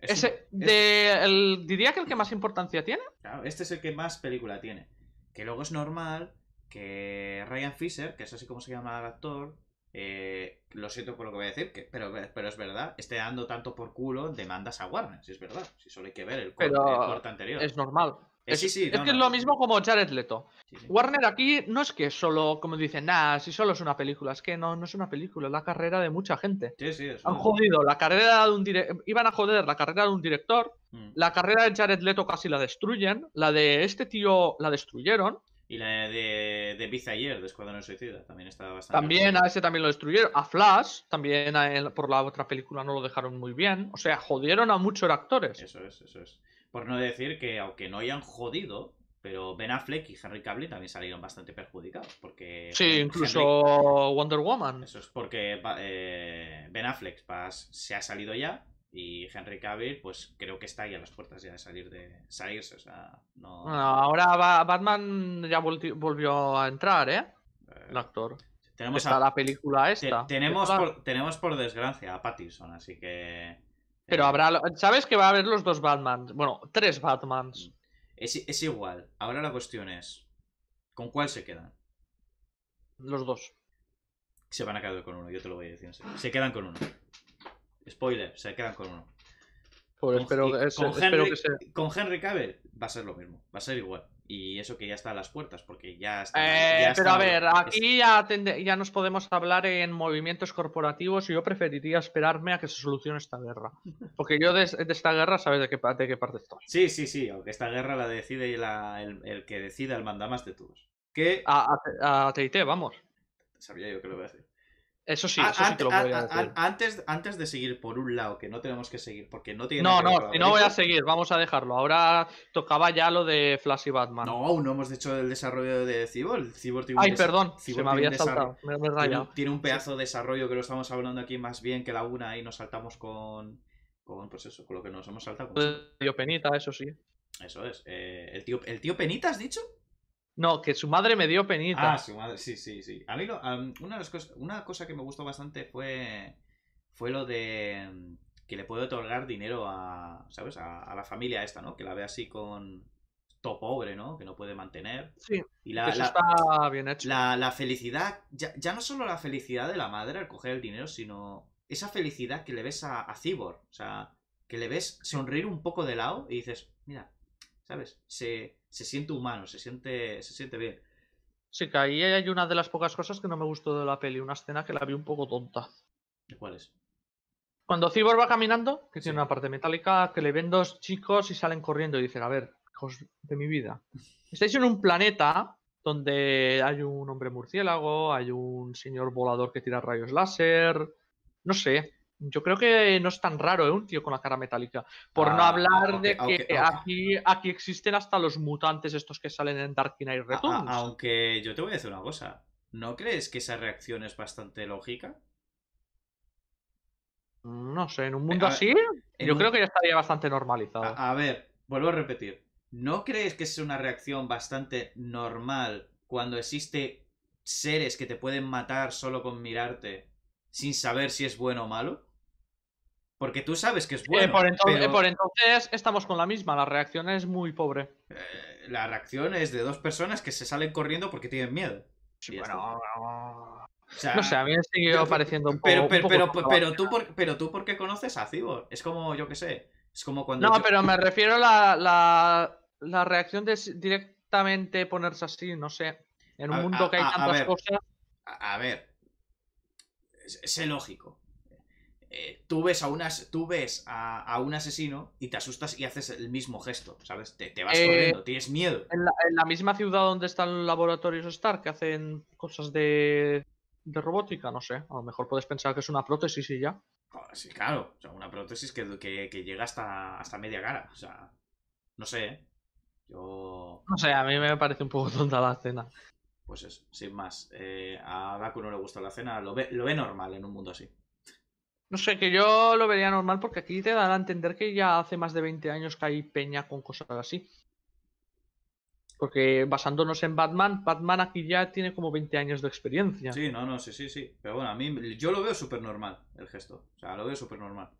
es, el, diría que el que más importancia tiene. este es el que más película tiene. Que luego es normal que Ryan Fisher, que es así como se llama el actor, eh, lo siento por lo que voy a decir, pero, pero es verdad, esté dando tanto por culo demandas a Warner, si es verdad. Si solo hay que ver el, el corte anterior. Es normal. Es, que es lo mismo como Jared Leto. Warner aquí no es que solo, como dicen, nada, si solo es una película, es que no, no es una película, es la carrera de mucha gente. Sí, sí, Es Han jodido la carrera de un director, iban a joder la carrera de un director, mm. la carrera de Jared Leto casi la destruyen, la de este tío la destruyeron. Y la de, de de Escuadrón Suicida, también estaba bastante. También a ese también lo destruyeron. A Flash, también por la otra película no lo dejaron muy bien. O sea, jodieron a muchos actores. Eso es, eso es. Por no decir que, aunque no hayan jodido, pero Ben Affleck y Henry Cavill también salieron bastante perjudicados. Porque sí, incluso Wonder Woman. Eso es porque eh, Ben Affleck se ha salido ya y Henry Cavill, pues creo que está ahí a las puertas ya de salir de salirse. O sea, no... Bueno, ah, ahora Batman ya volvió a entrar, ¿eh? ¿eh? El actor. Tenemos está la película esta. tenemos, tenemos por desgracia a Pattinson, así que pero eh. habrá. Sabes que va a haber los dos Batmans. Bueno, tres Batmans. Es, igual. Ahora la cuestión es: ¿con cuál se quedan? Los dos. Se van a quedar con uno, yo te lo voy a decir. Se quedan con uno. Spoiler, se quedan con uno. con, Henry, espero va a ser lo mismo, va a ser igual. Y eso que ya está a las puertas, porque ya está. Eh, pero a ver, aquí ya, ya, nos podemos hablar en movimientos corporativos y yo preferiría esperarme a que se solucione esta guerra. Porque yo de, esta guerra sabes de qué, de qué parte estoy. Sí, sí, sí, aunque esta guerra la decide el, que decida el mandamás de todos. ¿Qué? A, a, TIT, vamos. Sabía yo que lo iba a decir. Eso sí, eso antes, sí lo voy a Antes, de seguir por un lado, que no tenemos que seguir, porque no tiene. No, no, no voy a seguir, vamos a dejarlo. Ahora tocaba ya lo de Flash y Batman. No, aún no hemos dicho el desarrollo de Cyborg. Ay, perdón, Cibor se me había saltado. tiene, un, pedazo de desarrollo que lo estamos hablando aquí más bien que la una y nos saltamos con. con pues eso, con lo que nos hemos saltado. Pues el tío Penita, eso sí. Eso es. Eh, el, ¿El tío Penita has dicho? No, que su madre me dio penita. Ah, su madre, sí, sí, sí. A mí una, de las cosas, una cosa que me gustó bastante fue, fue lo de mm, que le puede otorgar dinero a, ¿sabes? A, la familia esta, ¿no? Que la ve así con todo pobre, ¿no? Que no puede mantener. Sí. Y la, está bien hecho. La, felicidad, ya, no solo la felicidad de la madre al coger el dinero, sino esa felicidad que le ves a, a Cibor. O sea, que le ves sonreír un poco de lado y dices, mira, ¿sabes? Se se siente humano, se siente, se siente bien. Sí, que ahí hay una de las pocas cosas que no me gustó de la peli, una escena que la vi un poco tonta. ¿De cuál es? Cuando Cyborg va caminando, que tiene una parte metálica, que le ven dos chicos y salen corriendo y dicen, a ver, hijos de mi vida. Estáis en un planeta donde hay un hombre murciélago, hay un señor volador que tira rayos láser, no sé yo creo que no es tan raro ¿eh? un tío con la cara metálica. Por no ah, hablar de que Aquí, aquí existen hasta los mutantes estos que salen en Dark Knight Returns. aunque yo te voy a decir una cosa. ¿No crees que esa reacción es bastante lógica? No sé, en un eh, mundo así, yo creo que ya estaría bastante normalizado. a, ver, vuelvo a repetir. ¿No crees que es una reacción bastante normal cuando existe seres que te pueden matar solo con mirarte sin saber si es bueno o malo? Porque tú sabes que es eh, bueno. Eh, por, entonces, estamos con la misma, la reacción es muy pobre. Eh, la reacción es de dos personas que se salen corriendo porque tienen miedo. bueno, no. O sea, sé, a mí me siguió pareciendo un poco. Pero, pero, pero, tú por, pero porque conoces a Cibor. Es como, yo qué sé. Es como cuando. No, pero me refiero a la, la, reacción de directamente ponerse así, no sé. En un mundo que hay tantas cosas. A ver. Sé lógico. Eh, tú ves, a, tú ves a, un asesino y te asustas y haces el mismo gesto, ¿sabes? Te, te vas eh, corriendo, tienes miedo. En la, misma ciudad donde están los laboratorios Star, que hacen cosas de, de robótica, no sé. A lo mejor puedes pensar que es una prótesis y ya. sí, claro. una prótesis que, que, llega hasta, hasta media cara. O sea, no sé, ¿eh? Yo... No sé, a mí me parece un poco tonta la escena. Pues eso, sin más. Eh, a Baku no le gusta la cena, lo ve, lo ve normal en un mundo así. No sé, que yo lo vería normal porque aquí te dan a entender que ya hace más de 20 años que hay peña con cosas así. Porque basándonos en Batman, Batman aquí ya tiene como 20 años de experiencia. Sí, no, no, sí, sí, sí. Pero bueno, a mí yo lo veo súper normal el gesto. O sea, lo veo súper normal.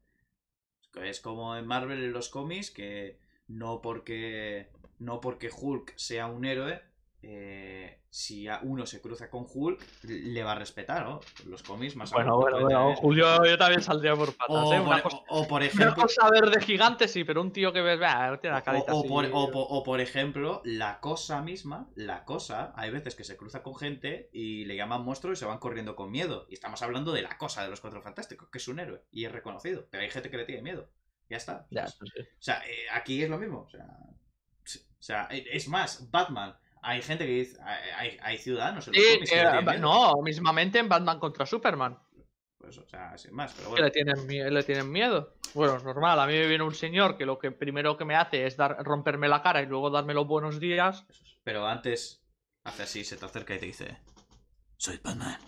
Es como en Marvel en los cómics que no porque no porque Hulk sea un héroe eh, si uno se cruza con Hulk, le va a respetar, ¿no? Los cómics más Bueno, bueno, bueno. Yo, yo, también saldría por patas. O, ¿eh? por, e- ejemplo. Una cosa verde gigante, sí, pero un tío que la o, Por, ejemplo, la cosa misma, la cosa, hay veces que se cruza con gente y le llaman monstruo y se van corriendo con miedo. Y estamos hablando de la cosa de los cuatro fantásticos, que es un héroe y es reconocido, pero hay gente que le tiene miedo. Ya está. Pues, o sea, eh, aquí es lo mismo. o sea, e-, es más, Batman hay gente que dice. Hay, hay ciudadanos. En no, mismamente en Batman contra Superman. Pues, o sea, sin más. Pero bueno. le, tienen, miedo. Bueno, es normal. A mí me viene un señor que lo que primero que me hace es dar, romperme la cara y luego darme los buenos días. Pero antes hace así, se te acerca y te dice: Soy Batman.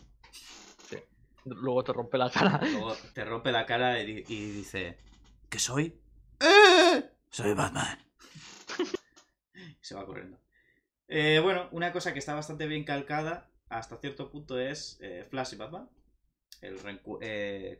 Luego te rompe la cara. Luego te rompe la cara y, dice: ¿Qué soy? Soy Batman. y se va corriendo. Eh, bueno, una cosa que está bastante bien calcada hasta cierto punto es eh, Flash y Batman. El como, eh,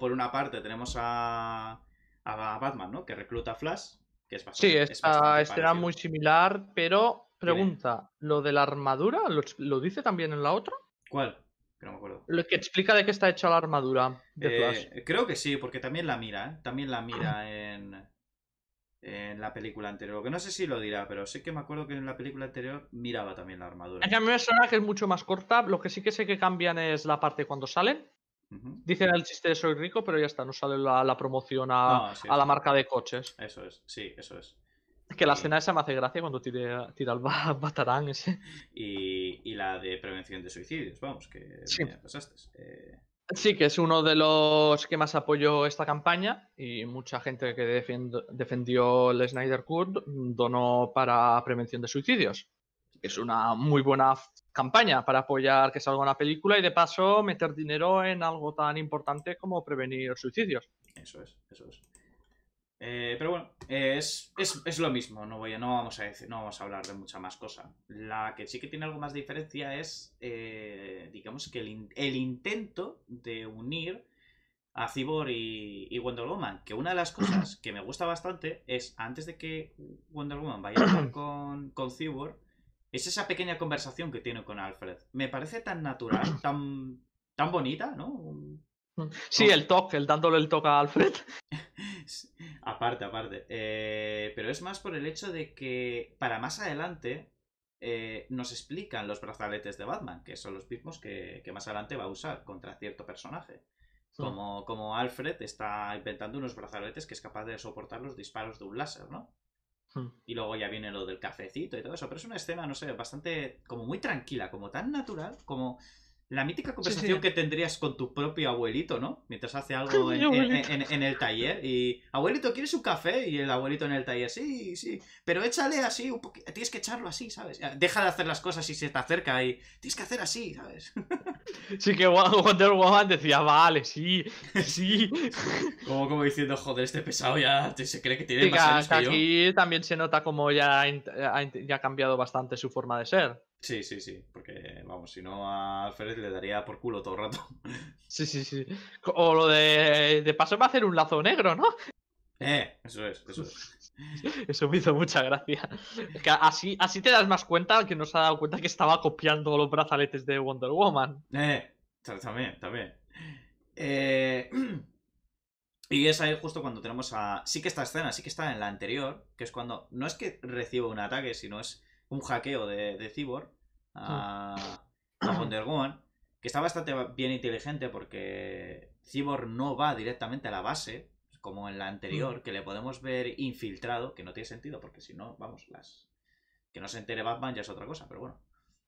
por una parte tenemos a, Batman, ¿no? Que recluta a Flash, que es bastante, Sí, esta muy similar, pero pregunta, ¿lo de la armadura lo, lo dice también en la otra? ¿Cuál? Que no me acuerdo. Lo que explica de qué está hecha la armadura de Flash. Creo que sí, porque también la mira, ¿eh? También la mira en en la película anterior. Que no sé si lo dirá, pero sí que me acuerdo que en la película anterior miraba también la armadura. A mí me suena que es mucho más corta. Lo que sí que sé que cambian es la parte cuando salen. Dicen el chiste de soy rico, pero ya está, no sale la, promoción a, ah, la marca de coches. Eso es, sí, eso es. Que la escena esa me hace gracia cuando tira, tira el batarán ese. Y, la de prevención de suicidios, vamos, que pasaste. Sí, que es uno de los que más apoyó esta campaña y mucha gente que defendió, el Snyder Cut donó para prevención de suicidios. Es una muy buena campaña para apoyar que salga una película y de paso meter dinero en algo tan importante como prevenir suicidios. Eso es, eso es. Eh, pero bueno, es, lo mismo, no, voy no, vamos a decir, no vamos a hablar de mucha más cosa. La que sí que tiene algo más de diferencia es, eh, digamos que el, intento de unir a Cyborg y, Wonder Woman. Que una de las cosas que me gusta bastante es, antes de que Wonder Woman vaya a hablar con, con Cyborg, es esa pequeña conversación que tiene con Alfred. Me parece tan natural, tan, tan bonita, ¿no? Sí, el toque, el dándole el toque a Alfred. aparte, aparte. Eh, pero es más por el hecho de que para más adelante eh, nos explican los brazaletes de Batman, que son los mismos que, más adelante va a usar contra cierto personaje. Hmm. Como, como Alfred está inventando unos brazaletes que es capaz de soportar los disparos de un láser, ¿no? Hmm. Y luego ya viene lo del cafecito y todo eso. Pero es una escena, no sé, bastante, como muy tranquila, como tan natural, como la mítica conversación que tendrías con tu propio abuelito, ¿no? Mientras hace algo en, el taller. Y, abuelito, ¿quieres un café? Y el abuelito en el taller, sí, sí. Pero échale así, Tienes que echarlo así, ¿sabes? Ah, deja de hacer las cosas y se te acerca y tienes que hacer así, ¿sabes? Sí, que Wonder Woman decía, vale, sí, sí. Como, diciendo, joder, este pesado ya se cree que tiene más años que yo. aquí también se nota como ya ha cambiado bastante su forma de ser. Sí, sí, sí, porque vamos, si no a Alfred le daría por culo todo el rato. Sí, sí, sí. O lo de. De paso va a hacer un lazo negro, ¿no? Eh, eso es, eso es. Eso me hizo mucha gracia. Es que así, así te das más cuenta que no se ha dado cuenta que estaba copiando los brazaletes de Wonder Woman. Eh, también, también. Eh, y es ahí justo cuando tenemos a. Sí que esta escena, sí que está en la anterior, que es cuando. No es que reciba un ataque, sino es un hackeo de, de Cyborg a, Wonder Woman, que está bastante bien inteligente porque Cyborg no va directamente a la base, como en la anterior, mm. que le podemos ver infiltrado, que no tiene sentido, porque si no, vamos, las que no se entere Batman ya es otra cosa, pero bueno.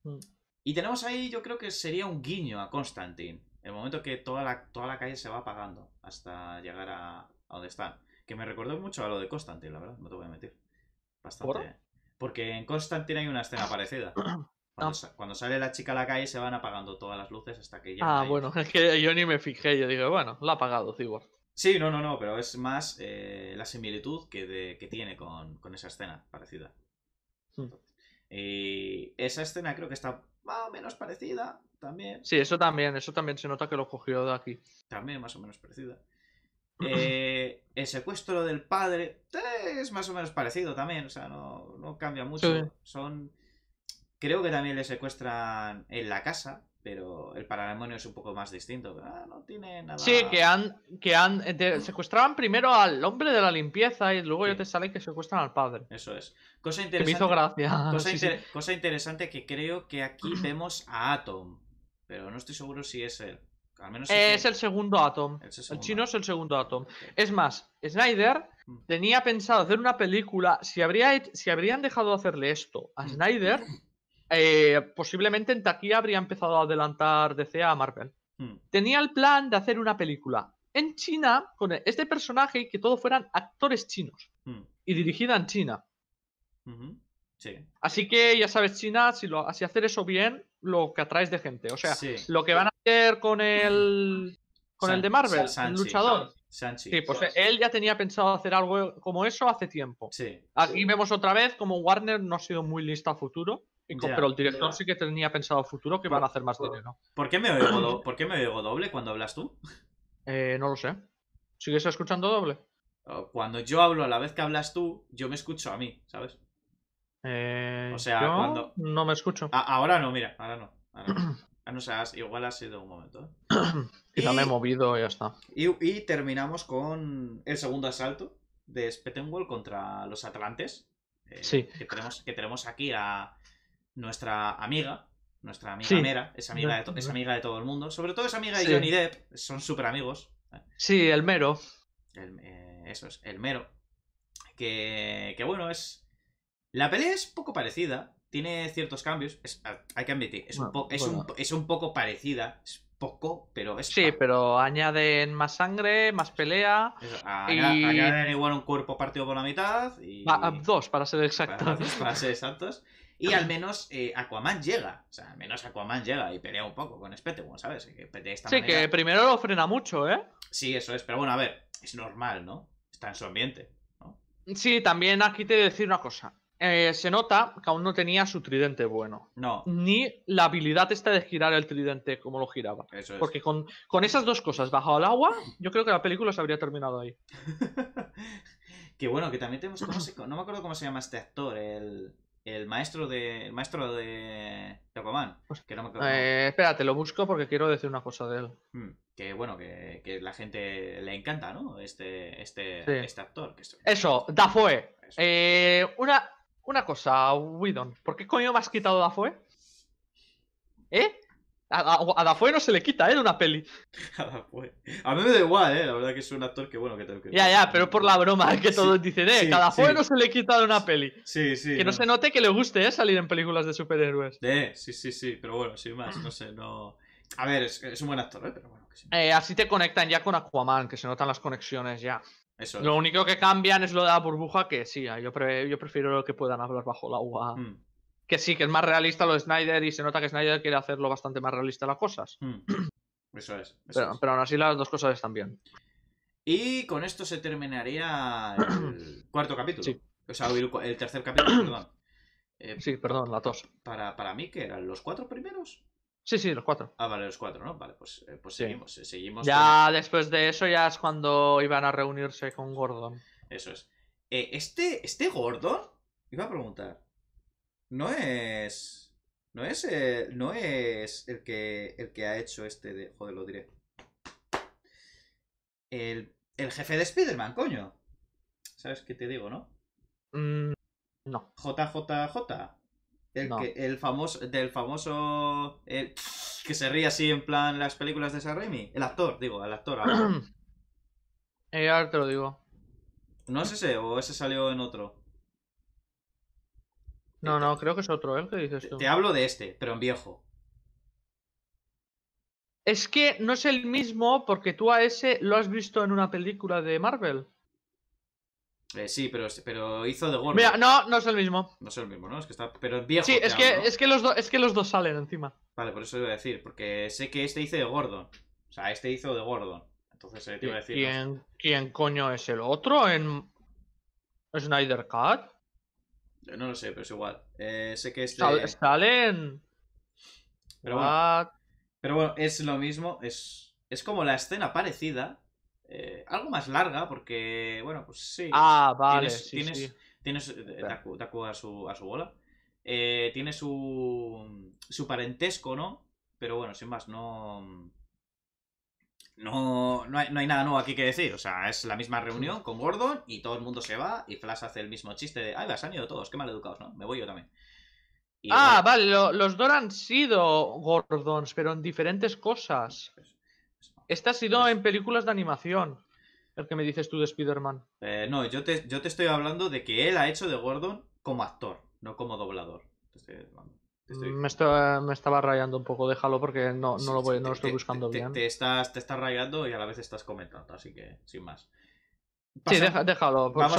Mm. Y tenemos ahí, yo creo que sería un guiño a Constantine, el momento que toda la, toda la calle se va apagando hasta llegar a, donde están. Que me recordó mucho a lo de Constantine, la verdad, no te voy a mentir. Bastante. ¿Por? Porque en Constantine hay una escena parecida. Ah. Cuando, sale la chica a la calle se van apagando todas las luces hasta que ya. Ah, bueno, es que yo ni me fijé, yo digo, bueno, la ha apagado, igual. Sí, no, no, no, pero es más eh, la similitud que, tiene con, esa escena parecida. Hmm. Y esa escena creo que está más o menos parecida también. Sí, eso también, eso también se nota que lo cogió de aquí. También más o menos parecida. Eh, el secuestro del padre eh, es más o menos parecido también, o sea, no, cambia mucho. Son. Creo que también le secuestran en la casa, pero el parademonio es un poco más distinto. Ah, no tiene nada. Sí, que han. Que han eh, secuestraban primero al hombre de la limpieza y luego ya te sale que secuestran al padre. Eso es. Cosa interesante. Que cosa interesante que creo que aquí vemos a Atom, pero no estoy seguro si es él es el segundo Atom. El, chino es el segundo Atom. Es más, Snyder mm. tenía pensado hacer una película. Si, habría, si habrían dejado de hacerle esto a mm. Snyder, eh, posiblemente en taquilla habría empezado a adelantar DC a Marvel. Mm. Tenía el plan de hacer una película en China con este personaje y que todos fueran actores chinos y dirigida en China. Así que ya sabes, China, si, lo, hacer eso bien, lo que atraes de gente. O sea, lo que van a con el con el de Marvel, el luchador. sí, pues él ya tenía pensado hacer algo como eso hace tiempo. Sí, Aquí vemos otra vez como Warner no ha sido muy lista a futuro. pero el director sí que tenía pensado a futuro que van a hacer más dinero. ¿Por qué, me oigo me doble cuando hablas tú? Eh, no lo sé. ¿Sigues escuchando doble? Oh, cuando yo hablo a la vez que hablas tú, yo me escucho a mí, ¿sabes? Eh, o sea, cuando. No me escucho. ahora no, mira, Ahora no. Ah, igual ha sido un momento. ¿eh? me he movido y ya está. Y, terminamos con el segundo asalto de Spettenwall contra los Atlantes. Eh, sí. Que tenemos, que tenemos aquí a nuestra amiga, nuestra amiga Mera, es amiga, de amiga de todo el mundo. Sobre todo es amiga de Johnny Depp, son súper amigos. ¿eh? Sí, el mero. eso es, el mero. Que, que bueno, es. La pelea es poco parecida, tiene ciertos cambios. hay que admitir, es, un, poco parecida. Es poco, pero es. Sí, pero añaden más sangre, más pelea. añaden, igual un cuerpo partido por la mitad. Y... dos, para ser exactos. Para, exactos. Y al menos eh, Aquaman llega. O sea, al menos Aquaman llega y pelea un poco con bueno ¿sabes? sí, que primero lo frena mucho, ¿eh? Sí, eso es. Pero bueno, a ver, es normal, ¿no? Está en su ambiente, Sí, también aquí te decir una cosa. Eh, se nota que aún no tenía su tridente bueno. No. Ni la habilidad esta de girar el tridente como lo giraba. Porque con, esas dos cosas, bajo el agua, yo creo que la película se habría terminado ahí. que bueno, que también tenemos. no me acuerdo cómo se llama este actor, el. El maestro de. El maestro de. Pues, eh, espérate, lo busco porque quiero decir una cosa de él. Hmm, que bueno, que, que, la gente le encanta, ¿no? Este. Este. Este actor. Eso, Dafoe. fue Eh, una, una cosa, Widon, ¿por qué coño me has quitado a Dafoe? ¿Eh? A, Dafoe no se le quita, ¿eh? De una peli. A Dafoe. A mí me da igual, ¿eh? La verdad que es un actor que, bueno, que tengo que... Ya, ya, pero por la broma que todos dicen, ¿eh? que a Dafoe no se le quita de una peli. Sí, sí. Que no, se note que le guste, ¿eh? Salir en películas de superhéroes. Eh, sí, sí, sí. Pero bueno, sin más, no sé, no... A ver, es, es un buen actor, ¿eh? Pero bueno, que sí. Eh, así te conectan ya con Aquaman, que se notan las conexiones ya. Lo único que cambian es lo de la burbuja, que sí, ah, yo, prefiero lo que puedan hablar bajo el agua. Hmm. Que sí, que es más realista lo de Snyder y se nota que Snyder quiere hacerlo bastante más realista las cosas. Hmm. Eso, es, pero, aún así las dos cosas están bien. Y con esto se terminaría el cuarto capítulo. O sea, el, tercer capítulo, perdón. Eh, sí, perdón, la tos. Para, para mí, que eran los cuatro primeros. Sí, sí, los cuatro. Ah, vale, los cuatro, ¿no? Vale, pues, eh, pues seguimos, eh, seguimos. Ya después de eso ya es cuando iban a reunirse con Gordon. Eso es. Eh, este, este Gordon, iba a preguntar, no es... No es, el, no es el que, el que ha hecho este de... Joder, lo diré. El, jefe de Spider-Man, coño. ¿Sabes qué te digo, no? Mm, no. JJJ. El, famoso, del famoso... El, que se ríe así en plan las películas de Sam El actor, digo, el actor. Eh, ahora. te lo digo. ¿No es ese o ese salió en otro? No, no, creo que es otro, ¿eh? que dices tú? Te hablo de este, pero en viejo. Es que no es el mismo porque tú a ese lo has visto en una película de Marvel. Eh, sí, pero, pero hizo de Gordon. Mira, no, no es el mismo. No es el mismo, ¿no? Es que está. Pero es viejo. Sí, es que, los es que los dos salen encima. Vale, por eso iba a decir, porque sé que este hizo de Gordon. O sea, este hizo de Gordon. Entonces eh, te iba a decir. ¿Quién, coño es el otro en Snyder Cut? No lo sé, pero es igual. Eh, sé que este. salen. Pero bueno, pero bueno, es lo mismo. Es, es como la escena parecida eh, algo más larga, porque, bueno, pues sí. Ah, vale. Tienes, eh, a, su, a su bola. Eh, tiene su, su parentesco, ¿no? Pero bueno, sin más, no. No, no hay, nada nuevo aquí que decir. O sea, es la misma reunión con Gordon y todo el mundo se va y Flash hace el mismo chiste de, ay, las han ido todos, qué mal educados, ¿no? Me voy yo también. ah, vale, los dos han sido Gordons, pero en diferentes cosas. Esta ha sido en películas de animación. El que me dices tú de Spider-Man. Eh, no, yo te, yo te estoy hablando de que él ha hecho de Gordon como actor, no como doblador. Mm, me, estaba rayando un poco, déjalo porque no, no lo, voy, no estoy buscando bien. Te, estás, te estás rayando y a la vez estás comentando, así que sin más. Sí, déjalo. Pues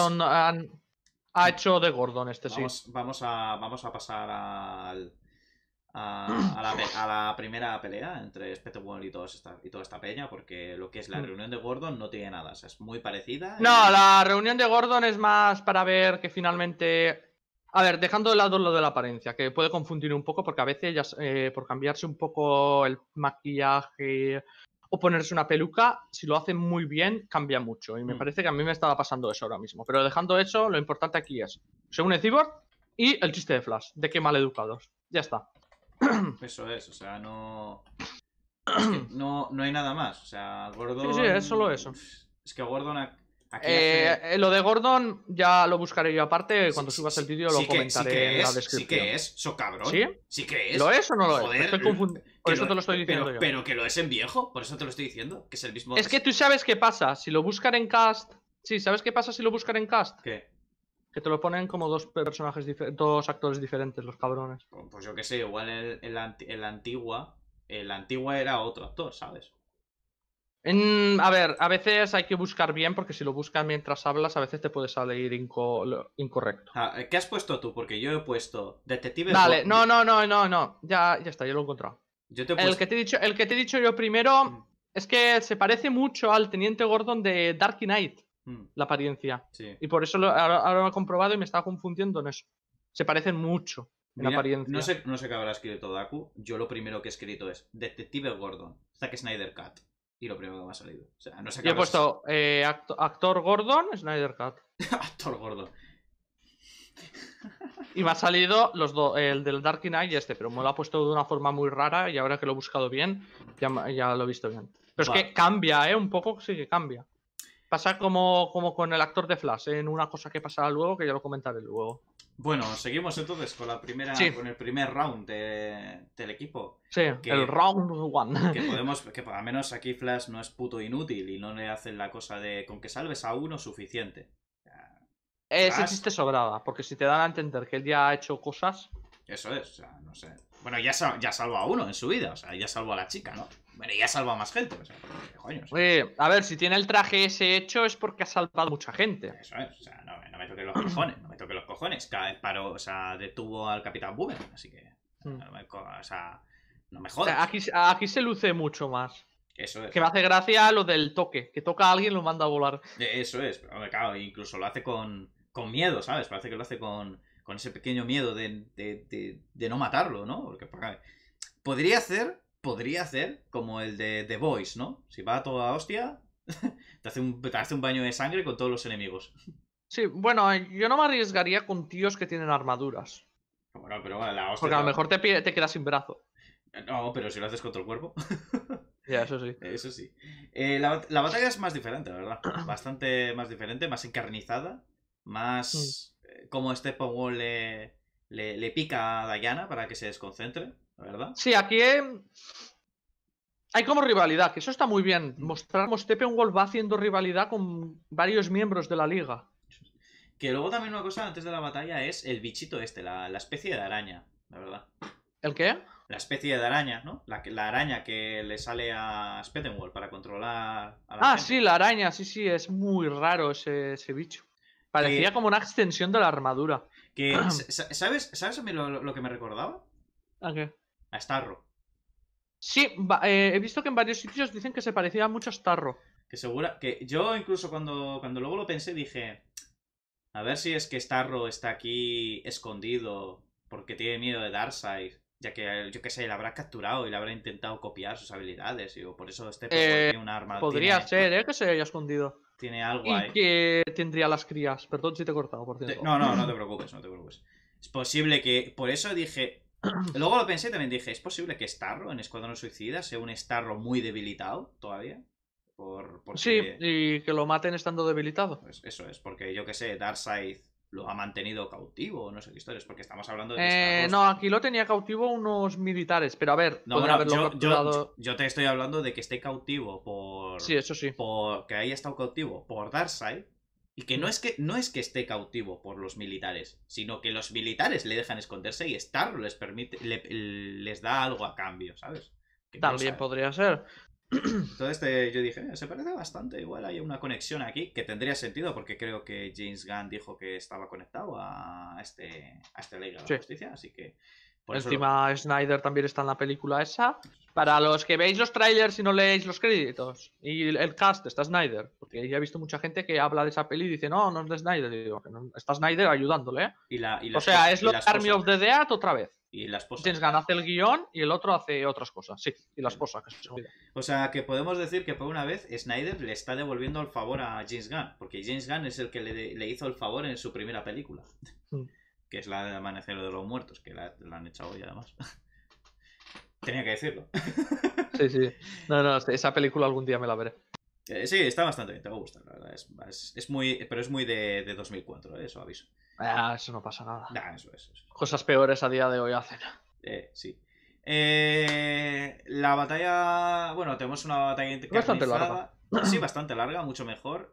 ha hecho de Gordon este sí. Vamos a, vamos a pasar al, a, la, primera pelea entre Spectre y, y toda esta peña, porque lo que es la hmm. reunión de Gordon no tiene nada, es muy parecida. No, la reunión de Gordon es más para ver que finalmente... A ver, dejando de lado lo de la apariencia, que puede confundir un poco, porque a veces eh, por cambiarse un poco el maquillaje o ponerse una peluca, si lo hacen muy bien, cambia mucho. Y me hmm. parece que a mí me estaba pasando eso ahora mismo. Pero dejando eso, lo importante aquí es, Según une Cyborg y el chiste de Flash, de que mal educados. Ya está. Eso es, o sea, no... no, no hay nada más, o sea, Gordon... Sí, sí, es solo eso. Es que Gordon... Aquí eh, eh, Lo de Gordon ya lo buscaré yo aparte, cuando subas el vídeo lo comentaré en es, la descripción. Sí que es, so cabrón. ¿Sí? Sí que es. ¿Lo es o no lo es? Estoy confundido Por eso te lo estoy diciendo pero, yo. Pero que lo es en viejo, por eso te lo estoy diciendo, que es el mismo... Es que tú sabes qué pasa, si lo buscan en cast... Sí, ¿sabes qué pasa si lo buscan en cast? ¿Qué? Que te lo ponen como dos personajes, dos actores diferentes, los cabrones. Pues yo qué sé, igual el, el, antigua, el antigua era otro actor, ¿sabes? a ver, a veces hay que buscar bien porque si lo buscas mientras hablas, a veces te puede salir incorrecto. Ah, ¿Qué has puesto tú? Porque yo he puesto Detective. Vale, no, no, no, no, no. Ya, ya está, yo lo he encontrado. el, que te he dicho, el que te he dicho yo primero mm. es que se parece mucho al Teniente Gordon de Dark Knight. Mm. la apariencia. Y por eso ahora, lo he comprobado y me estaba confundiendo en eso. Se parecen mucho apariencia. No sé, no sé qué habrá escrito Daku. Yo lo primero que he escrito es Detective Gordon, Zack Snyder Cat. Y lo primero que me ha salido. O he puesto eh, actor Gordon, Snyder Cat. actor Gordon. Y me ha salido los dos el del Dark Knight y este, pero me lo ha puesto de una forma muy rara y ahora que lo he buscado bien, ya, ya lo he visto bien. Pero es que cambia, ¿eh? Un poco sí que cambia. Pasa como, como con el actor de Flash, en una cosa que pasará luego, que ya lo comentaré luego. Bueno, seguimos entonces con la primera, el primer round del equipo. Sí, el round one. Que podemos, que al menos aquí Flash no es puto inútil y no le hacen la cosa de con que salves a uno suficiente. Ese chiste porque si te dan a entender que él ya ha hecho cosas. Eso es, o sea, no sé. Bueno, ya, ya salvo a uno en su vida, o sea, ya salvo a la chica, ¿no? Bueno, y ha salvado más gente. O sea, a ver, si tiene el traje ese hecho es porque ha salvado mucha gente. Eso es, o sea, no, me toque los cojones, no me toque los cojones. Cada vez paró, o sea, detuvo al Capitán Boomer, así que. Hmm. o sea, no me O sea, aquí, se luce mucho más. Eso es. Que me hace gracia lo del toque. Que toca a alguien lo manda a volar. Eh, eso es. Pero, claro, incluso lo hace con, con miedo, ¿sabes? Parece que lo hace con, con ese pequeño miedo de, no matarlo, ¿no? Porque podría hacer podría hacer como el de The Voice, ¿no? Si va a toda hostia, te hace, un, hace un baño de sangre con todos los enemigos. Sí, bueno, yo no me arriesgaría con tíos que tienen armaduras. pero Porque a lo mejor te, te quedas sin brazo. No, pero si lo haces contra el cuerpo. Ya, eso sí. Eso sí. Eh, la, batalla es más diferente, la verdad. Bastante más diferente, más encarnizada. Más. como este pongo le, le, pica a Diana para que se desconcentre. ¿verdad? Sí, aquí hay como rivalidad, que eso está muy bien. Mm. Mostrar Steppenwolf va haciendo rivalidad con varios miembros de la liga. Que luego también una cosa antes de la batalla es el bichito este, la, especie de araña, la verdad. ¿El qué? La especie de araña, ¿no? La, araña que le sale a Spettenwall para controlar a la Ah, sí, la araña, sí, sí, es muy raro ese, bicho. Parecía como una extensión de la armadura. ¿sabes, ¿Sabes lo, lo que me recordaba? ¿A qué? a Starro. Sí, eh, he visto que en varios sitios dicen que se parecía mucho a Starro. Que segura, que yo incluso cuando, cuando luego lo pensé dije, a ver si es que Starro está aquí escondido porque tiene miedo de Darkseid, ya que yo qué sé, le habrá capturado y le habrá intentado copiar sus habilidades, y por eso este personaje eh, tiene un arma. Podría ser, ¿eh? Que se haya escondido. Tiene algo y ahí. que tendría las crías. Perdón si te he cortado, por cierto. No, no, no te preocupes, no te preocupes. Es posible que, por eso dije, Luego lo pensé también dije, ¿es posible que Starro en Escuadrón Suicida sea un Starro muy debilitado todavía? Por, Sí, y que lo maten estando debilitado. Pues eso es, porque yo que sé, Darkseid lo ha mantenido cautivo, no sé qué historias, porque estamos hablando de... Eh, no, aquí lo tenía cautivo unos militares, pero a ver, yo, yo, te estoy hablando de que esté cautivo por... Sí, eso sí. que haya estado cautivo por Darkseid y que no es que, no es que esté cautivo por los militares, sino que los militares le dejan esconderse y Star les permite, les da algo a cambio, ¿sabes? También podría ser. Entonces yo dije, eh, se parece bastante, igual hay una conexión aquí que tendría sentido porque creo que James Gunn dijo que estaba conectado a este a esta ley de la justicia, así que Encima Snyder también está en la película esa. Para los que veis los trailers y no leéis los créditos. Y el cast, está Snyder. Porque ya he visto mucha gente que habla de esa peli y dice, no, no es de Snyder. está Snyder ayudándole. ¿eh?". ¿Y la, o sea, es lo de Army of the Dead otra vez. Y James Gunn hace el guión y el otro hace otras cosas. Sí, y las esposa, O sea, que podemos decir que por una vez Snyder le está devolviendo el favor a James Gunn. Porque James Gunn es el que le, hizo el favor en su primera película. Mm que es la de Amanecer de los Muertos, que la, han echado hoy además. Tenía que decirlo. sí, sí. No, no, esa película algún día me la veré. Eh, sí, está bastante bien, te va a gustar, la verdad. Es, muy, pero es muy de, 2004, eh, eso aviso. Ah, eso no pasa nada. Cosas peores a día de hoy hacen. Eh, sí. la batalla. Bueno, tenemos una batalla bastante larga. Sí, bastante larga, mucho mejor.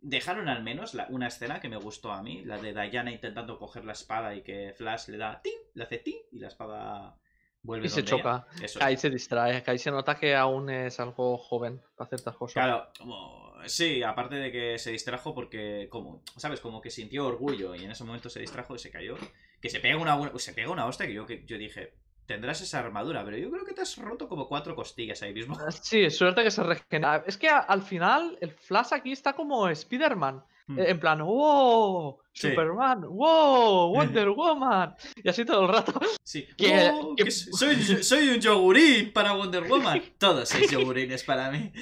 Dejaron al menos una escena que me gustó a mí, la de Diana intentando coger la espada y que Flash le da ti, le hace ti y la espada vuelve. Y se choca. ahí se distrae, que ahí se nota que aún es algo joven para hacer estas cosas. Claro, como... sí, aparte de que se distrajo porque, como, ¿sabes? Como que sintió orgullo y en ese momento se distrajo y se cayó. Que se pega una, se pega una hostia que yo, que yo dije, tendrás esa armadura, pero yo creo que te has roto como cuatro costillas ahí mismo. Sí, suerte que se regenera. Ah, es que al final el Flash aquí está como Spider-Man. Hmm. Eh, en plan, wow, Superman, wow, Wonder Woman. Y así todo el rato. Sí, soy, soy, un yogurín para Wonder Woman. Todos sois yogurines para mí.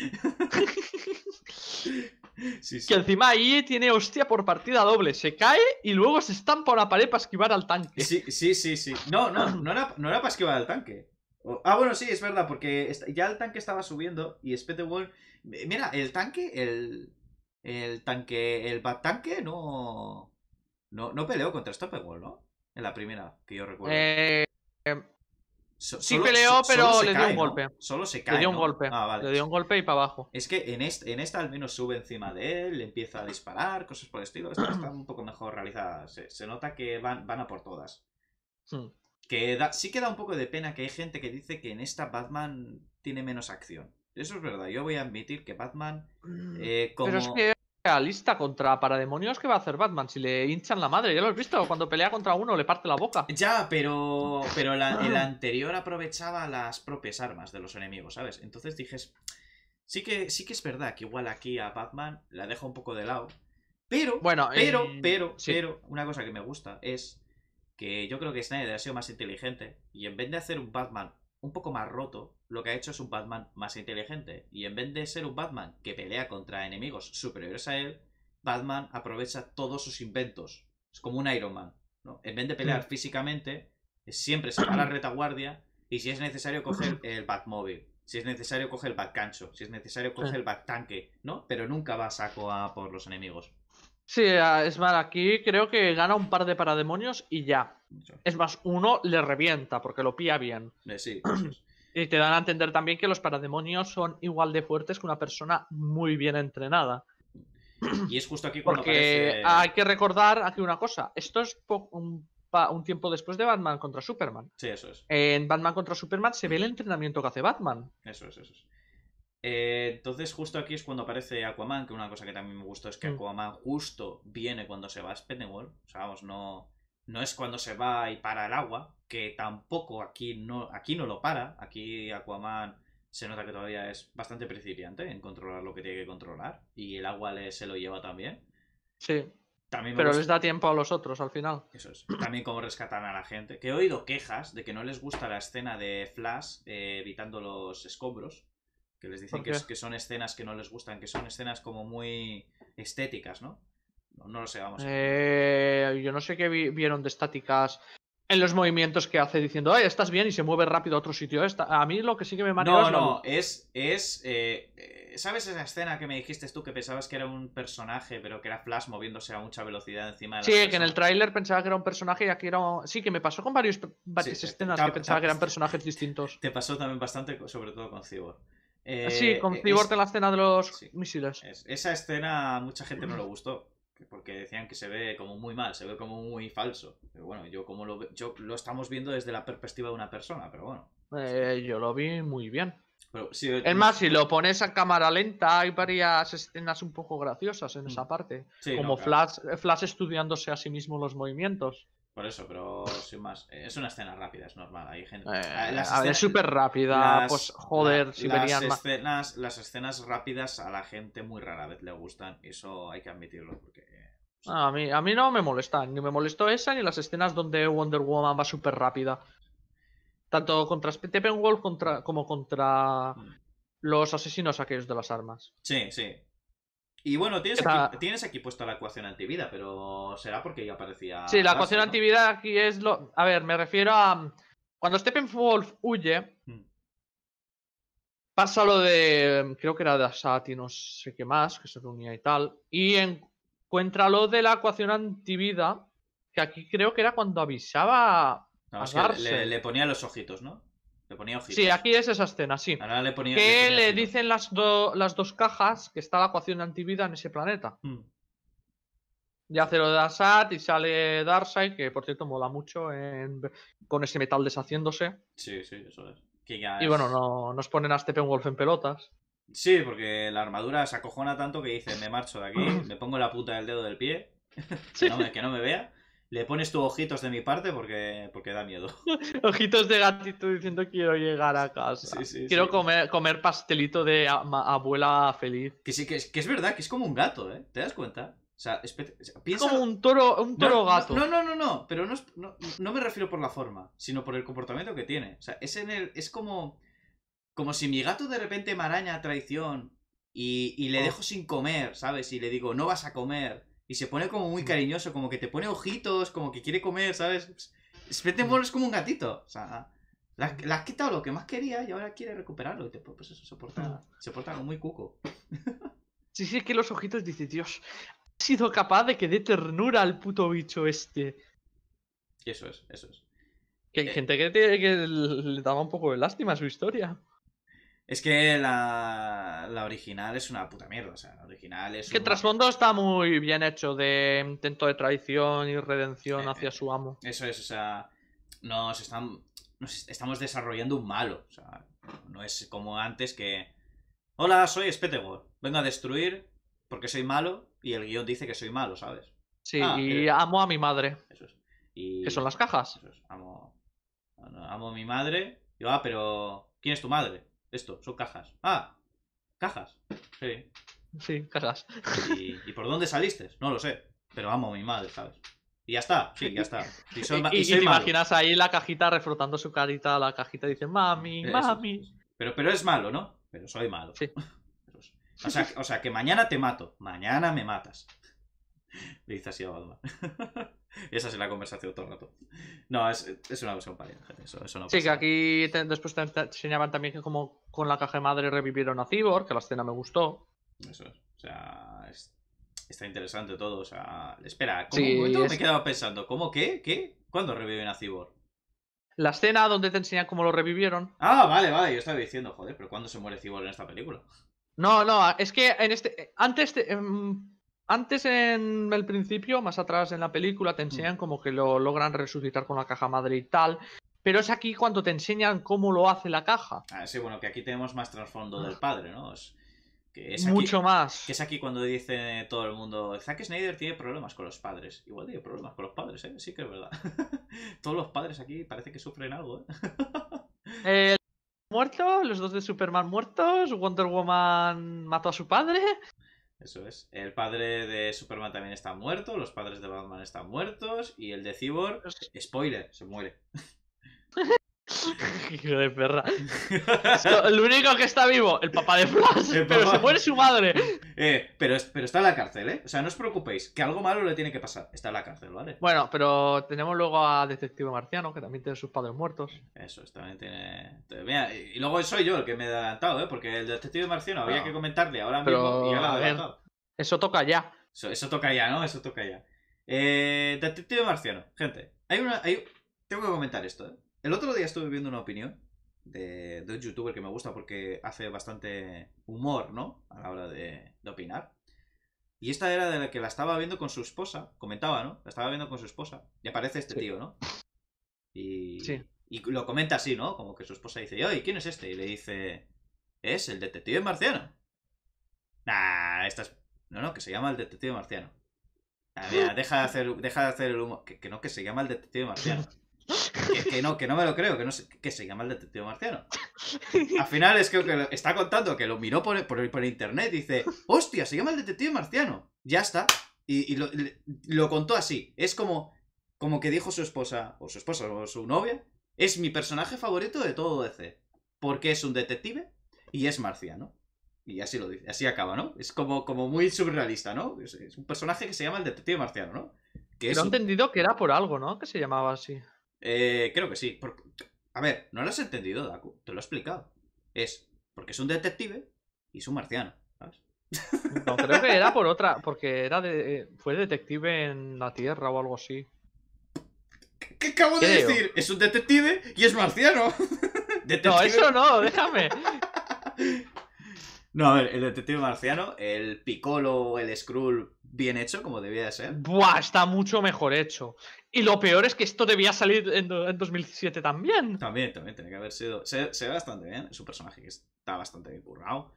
Que encima ahí tiene hostia por partida doble. Se cae y luego se estampa la pared para esquivar al tanque. Sí, sí, sí, sí. No, no, no era, para esquivar al tanque. Ah, bueno, sí, es verdad, porque ya el tanque estaba subiendo y Speedwall, eh, Mira, el tanque, el. El tanque. El bat Tanque no. No, no peleó contra Stopper Wall, ¿no? En la primera, que yo recuerdo. Eh, sí peleó, pero le dio un golpe. Solo se cae. Le dio un golpe. un golpe y para abajo. Es que en, en esta al menos sube encima de él, le empieza a disparar, cosas por el estilo. están un poco mejor realizadas Se, nota que van, van, a por todas. Hmm. Que sí que da un poco de pena que hay gente que dice que en esta Batman tiene menos acción. Eso es verdad. Yo voy a admitir que Batman. Hmm. Eh, como lista contra parademonios que va a hacer Batman si le hinchan la madre. Ya lo has visto, cuando pelea contra uno le parte la boca. Ya, pero, pero la, el ah. anterior aprovechaba las propias armas de los enemigos, ¿sabes? Entonces dije sí que, sí que es verdad que igual aquí a Batman la dejo un poco de lado. Pero, bueno, pero, eh, pero, pero, una cosa que me gusta es que yo creo que Snyder ha sido más inteligente y en vez de hacer un Batman un poco más roto, lo que ha hecho es un Batman más inteligente. Y en vez de ser un Batman que pelea contra enemigos superiores a él, Batman aprovecha todos sus inventos. Es como un Iron Man. ¿no? En vez de pelear mm. físicamente, siempre se va a la retaguardia y si es necesario coge el Batmóvil. Si es necesario coge el Batcancho. Si es necesario coge el Battanque. ¿no? Pero nunca va a saco a por los enemigos. Sí, es más, aquí creo que gana un par de parademonios y ya. Es más, uno le revienta porque lo pía bien. Eh, sí. Y te dan a entender también que los parademonios son igual de fuertes que una persona muy bien entrenada. Y es justo aquí cuando Porque aparece... hay que recordar aquí una cosa. Esto es un, tiempo después de Batman contra Superman. Sí, eso es. En Batman contra Superman se ve el entrenamiento que hace Batman. Eso es, eso es. Eh, entonces, justo aquí es cuando aparece Aquaman, que una cosa que también me gustó es que mm. Aquaman justo viene cuando se va a World. O sea, vamos, no no es cuando se va y para el agua, que tampoco aquí no, aquí no lo para, aquí Aquaman se nota que todavía es bastante principiante en controlar lo que tiene que controlar y el agua se lo lleva también. Sí. También pero les da tiempo a los otros al final. Eso es. También cómo rescatan a la gente. Que he oído quejas de que no les gusta la escena de Flash eh, evitando los escombros. Que les dicen que son escenas que no les gustan, que son escenas como muy estéticas, ¿no? No, lo sé, vamos. Eh, yo no sé qué vieron de estáticas en los movimientos que hace diciendo, ay, estás bien y se mueve rápido a otro sitio. a mí lo que sí que me mareó No, es no, es. es eh, ¿Sabes esa escena que me dijiste tú que pensabas que era un personaje, pero que era Flash moviéndose a mucha velocidad encima de Sí, que en el tráiler pensaba que era un personaje y aquí era. Sí, que me pasó con varios, varias escenas que pensaba que eran personajes distintos. Te pasó también bastante, sobre todo con Cyborg. sí, eh, con Cyborg en la escena de los misiles. esa escena mucha gente no le gustó porque decían que se ve como muy mal, se ve como muy falso. Pero bueno, yo como lo yo lo estamos viendo desde la perspectiva de una persona, pero bueno. Eh, yo lo vi muy bien. Pero, eh, es más, si lo pones a cámara lenta, hay varias escenas un poco graciosas en mm. esa parte. como Flash, Flash estudiándose a sí mismo los movimientos. Por eso, pero sin más. Eh, es una escena rápida, es normal. Hay gente. Eh, es súper rápida. pues joder, si las escenas, Las escenas rápidas a la gente muy rara vez le gustan. Eso hay que admitirlo porque. Eh, pues, ah, a, mí, a mí no me molesta. Ni me molestó esa ni las escenas donde Wonder Woman va súper rápida. Tanto contra Steppenwolf contra, como contra mm. los asesinos aquellos de las armas. Sí, sí. Y bueno, tienes aquí, tienes aquí puesta la ecuación antivida, pero será porque ya aparecía. Sí, la ecuación antivida aquí es lo. A ver, me refiero a. Cuando Steppenwolf huye, hmm. pasa lo de. Creo que era de Asati, no sé qué más, que se reunía y tal. Y encuentra lo de la ecuación antivida, que aquí creo que era cuando avisaba. a le, ponía los ojitos, ¿no? Le ponía Sí, aquí es esa escena, sí. Ahora le que le, dicen las, dos cajas que está la ecuación de antivida en ese planeta. Mm. Ya Y hace lo de Asad y sale Darkseid, que por cierto mola mucho con ese metal deshaciéndose. Sí, sí, eso es. y bueno, no, nos ponen a Steppenwolf en pelotas. Sí, porque la armadura se acojona tanto que dice, me marcho de aquí, me pongo la puta del dedo del pie, que no me vea, le pones tu ojitos de mi parte porque, porque da miedo. ojitos de gatito diciendo quiero llegar a casa. quiero Comer, pastelito de abuela feliz. Que sí, que es, verdad, que es como un gato, ¿eh? ¿Te das cuenta? O sea, Como un toro, un toro gato. No, no, no, no, pero no, no, me refiero por la forma, sino por el comportamiento que tiene. O sea, es, en el, es como, como si mi gato de repente me araña traición y, le oh. dejo sin comer, ¿sabes? Y le digo, no vas a comer. Y se pone como muy mm. cariñoso, como que te pone ojitos, como que quiere comer, ¿sabes? te mm. es como un gatito. O sea, le has, mm. quitado lo que más quería y ahora quiere recuperarlo. Y te, pues eso se porta, como muy cuco. Sí, sí, es que los ojitos dice, Dios, has sido capaz de que dé ternura al puto bicho este. Y Eso es, eso es. Que hay eh. gente que, que le daba un poco de lástima a su historia. Es que la, original es una puta mierda. O sea, la original es. Que trasfondo está muy bien hecho de intento de traición y redención eh, hacia su amo. Eso es, o sea. Nos, están, nos estamos desarrollando un malo. O sea, no es como antes que. Hola, soy Spetegor. Vengo a destruir porque soy malo y el guión dice que soy malo, ¿sabes? Sí, ah, y eh. amo a mi madre. Eso es. Y... ¿Qué son las cajas? Amo. amo a mi madre. yo ah, pero. ¿Quién es tu madre? Esto, son cajas. Ah, cajas. Sí. Sí, cajas. ¿Y, por dónde saliste? No lo sé, pero amo mi madre, ¿sabes? Y ya está, sí, ya está. Y, te imaginas ahí la cajita refrotando su carita la cajita dice, mami, mami. Pero, pero es malo, ¿no? Pero soy malo. O sea, que mañana te mato. Mañana me matas. Le dice así a Batman. esa es la conversación todo el rato. No, es, una cosa compañera. eso, eso no Sí, que aquí después te enseñaban también que como con la caja de madre revivieron a Cyborg, que la escena me gustó. Eso es. O sea, está interesante todo. O sea, espera, como sí, me quedaba pensando, ¿cómo qué? ¿Qué? ¿Cuándo reviven a Cyborg? La escena donde te enseñan cómo lo revivieron. Ah, vale, vale, yo estaba diciendo, joder, pero ¿cuándo se muere Cyborg en esta película? No, no, es que en este. Eh, antes. Em, antes, en el principio, más atrás en la película, te enseñan mm. como que lo logran resucitar con la caja madre y tal. Pero es aquí cuando te enseñan cómo lo hace la caja. Ah, sí, bueno, que aquí tenemos más trasfondo del padre, ¿no? que es Mucho más. Que es aquí cuando dice todo el mundo: Zack Snyder tiene problemas con los padres. Igual tiene problemas con los padres, ¿eh? Sí que es verdad. Todos los padres aquí parece que sufren algo, ¿eh? eh muerto, los dos de Superman muertos, Wonder Woman mató a su padre. Eso es. El padre de Superman también está muerto, los padres de Batman están muertos y el de Cyborg, spoiler, se muere. Hijo de perra. el único que está vivo, el papá de Flash. pero se muere su madre. Eh, pero, está en la cárcel, ¿eh? O sea, no os preocupéis, que algo malo le tiene que pasar. Está en la cárcel, ¿vale? Bueno, pero tenemos luego a Detective Marciano, que también tiene sus padres muertos. Eso, también tiene. Mira, y luego soy yo el que me he adelantado, ¿eh? Porque el Detective Marciano había ah. que comentarle ahora mismo y ya lo he eso toca ya. Eso, toca ya, ¿no? Eso toca ya. Eh, Detective Marciano, gente. Hay una. Tengo que comentar esto, ¿eh? El otro día estuve viendo una opinión de, un youtuber que me gusta porque hace bastante humor, ¿no? A la hora de, opinar. Y esta era de la que la estaba viendo con su esposa, comentaba, ¿no? La estaba viendo con su esposa. Y aparece este tío, ¿no? Y, sí. y lo comenta así, ¿no? Como que su esposa dice, oye, ¿quién es este? Y le dice, es el detective marciano. Nah, esta No, no, que se llama el detective marciano. Ah, mira, deja de hacer, deja hacer el humor. Que, que no, que se llama el detective marciano. Que, no, que no me lo creo, que, no se, que se llama el detective marciano. Al final es que, está contando que lo miró por, por, internet dice, hostia, se llama el detective marciano. Ya está. Y, lo, contó así. Es como, como que dijo su esposa, o su esposa, o su novia, es mi personaje favorito de todo DC. Porque es un detective y es marciano. Y así lo dice, así acaba, ¿no? Es como, como muy surrealista, ¿no? Es, un personaje que se llama el detective marciano, ¿no? Que Pero entendido que era por algo, ¿no? Que se llamaba así. Eh, creo que sí. A ver, no lo has entendido, Daku. Te lo he explicado. Es porque es un detective y es un marciano. No, creo que era por otra. Porque era de, eh, fue detective en la Tierra o algo así. ¿Qué, acabo de decir? Es un detective y es marciano. No, eso no, déjame. No, a ver, el detective marciano, el Piccolo, el Skrull bien hecho como debía de ser. Buah, está mucho mejor hecho. Y lo peor es que esto debía salir en, 2007 también. También, también, Tiene que haber sido. Se, ve bastante bien, es un personaje que está bastante bien currado.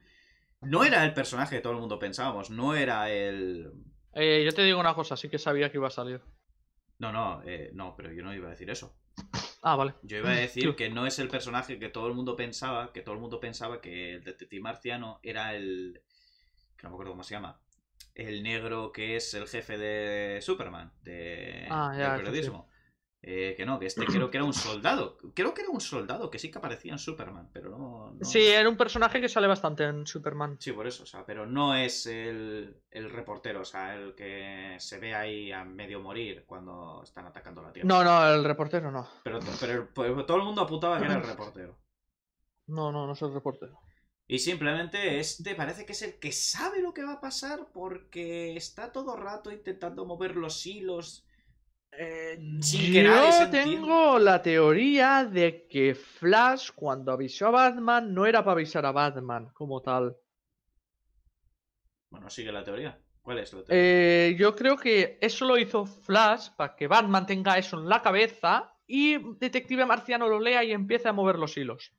No era el personaje que todo el mundo pensábamos, no era el. Eh, yo te digo una cosa, sí que sabía que iba a salir. No, no, eh, no, pero yo no iba a decir eso. Ah, vale. Yo iba a decir que no es el personaje que todo el mundo pensaba, que todo el mundo pensaba que el detective marciano era el. que no me acuerdo cómo se llama el negro que es el jefe de Superman, de, ah, periodismo. Eh, que no, que este creo que era un soldado. Creo que era un soldado, que sí que aparecía en Superman, pero no, Sí, era un personaje que sale bastante en Superman. Sí, por eso, o sea, pero no es el, reportero, o sea, el que se ve ahí a medio morir cuando están atacando la Tierra. No, no, el reportero no. pero todo el mundo apuntaba que era el reportero. No, no, no es el reportero. Y simplemente este parece que es el que sabe lo que va a pasar porque está todo rato intentando mover los hilos. Eh, sin que Yo tengo la teoría de que Flash cuando avisó a Batman no era para avisar a Batman como tal. Bueno, sigue la teoría. ¿Cuál es la teoría? Eh, yo creo que eso lo hizo Flash para que Batman tenga eso en la cabeza y Detective Marciano lo lea y empiece a mover los hilos.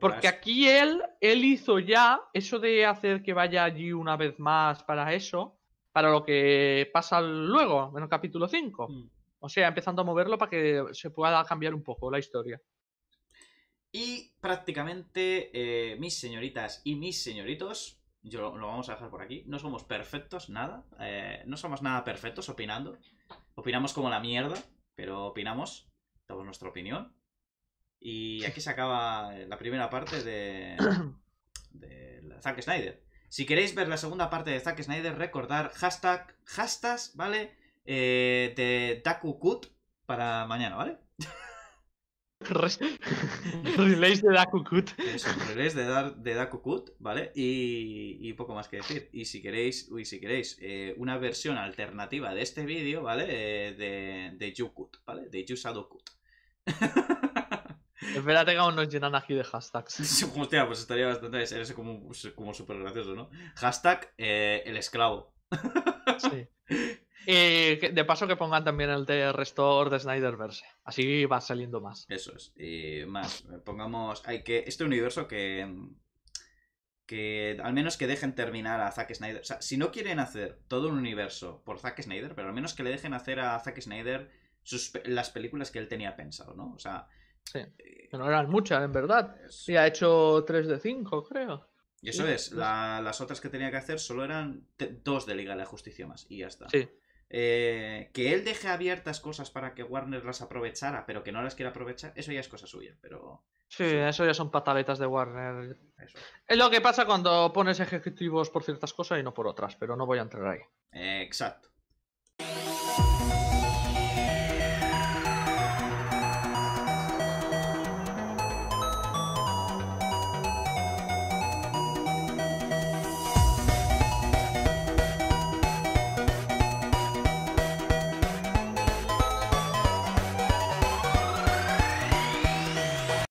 Porque aquí él, él hizo ya eso de hacer que vaya allí una vez más para eso, para lo que pasa luego, en el capítulo 5. Mm. O sea, empezando a moverlo para que se pueda cambiar un poco la historia. Y prácticamente, eh, mis señoritas y mis señoritos, yo lo, vamos a dejar por aquí, no somos perfectos, nada. Eh, no somos nada perfectos opinando. Opinamos como la mierda, pero opinamos, damos nuestra opinión. Y aquí se acaba eh, la primera parte de, Zack Snyder. Si queréis ver la segunda parte de Zack Snyder, recordar hashtag, hashtags, ¿vale? Eh, de Kut para mañana, ¿vale? relays de Dakukut. Eso, relays de, dar, de Dakukut, ¿vale? Y, y, poco más que decir. Y si queréis, uy, si queréis, eh, una versión alternativa de este vídeo, ¿vale? Eh, de, de Yukut, ¿vale? De Yusadokut. espera tenga unos nos llenan aquí de hashtags. hostia, pues estaría bastante. Eres pues, como, súper gracioso, ¿no? Hashtag eh, el esclavo. Sí. de paso que pongan también el de Restore de Snyderverse. Así va saliendo más. Eso es. Y más. Eh, pongamos. Hay que. Este universo que. Que al menos que dejen terminar a Zack Snyder. O sea, si no quieren hacer todo un universo por Zack Snyder, pero al menos que le dejen hacer a Zack Snyder sus... las películas que él tenía pensado, ¿no? O sea, Sí. Eh, no eran muchas, en verdad. Sí, ha hecho 3 de 5, creo. Y eso es, las otras que tenía que hacer solo eran dos de Liga de la Justicia más, y ya está. Eh, que él deje abiertas cosas para que Warner las aprovechara, pero que no las quiera aprovechar, eso ya es cosa suya, pero... Sí, eso ya son pataletas de Warner. Es lo que pasa cuando pones ejecutivos por ciertas cosas y no por otras, pero no voy a entrar ahí. exacto.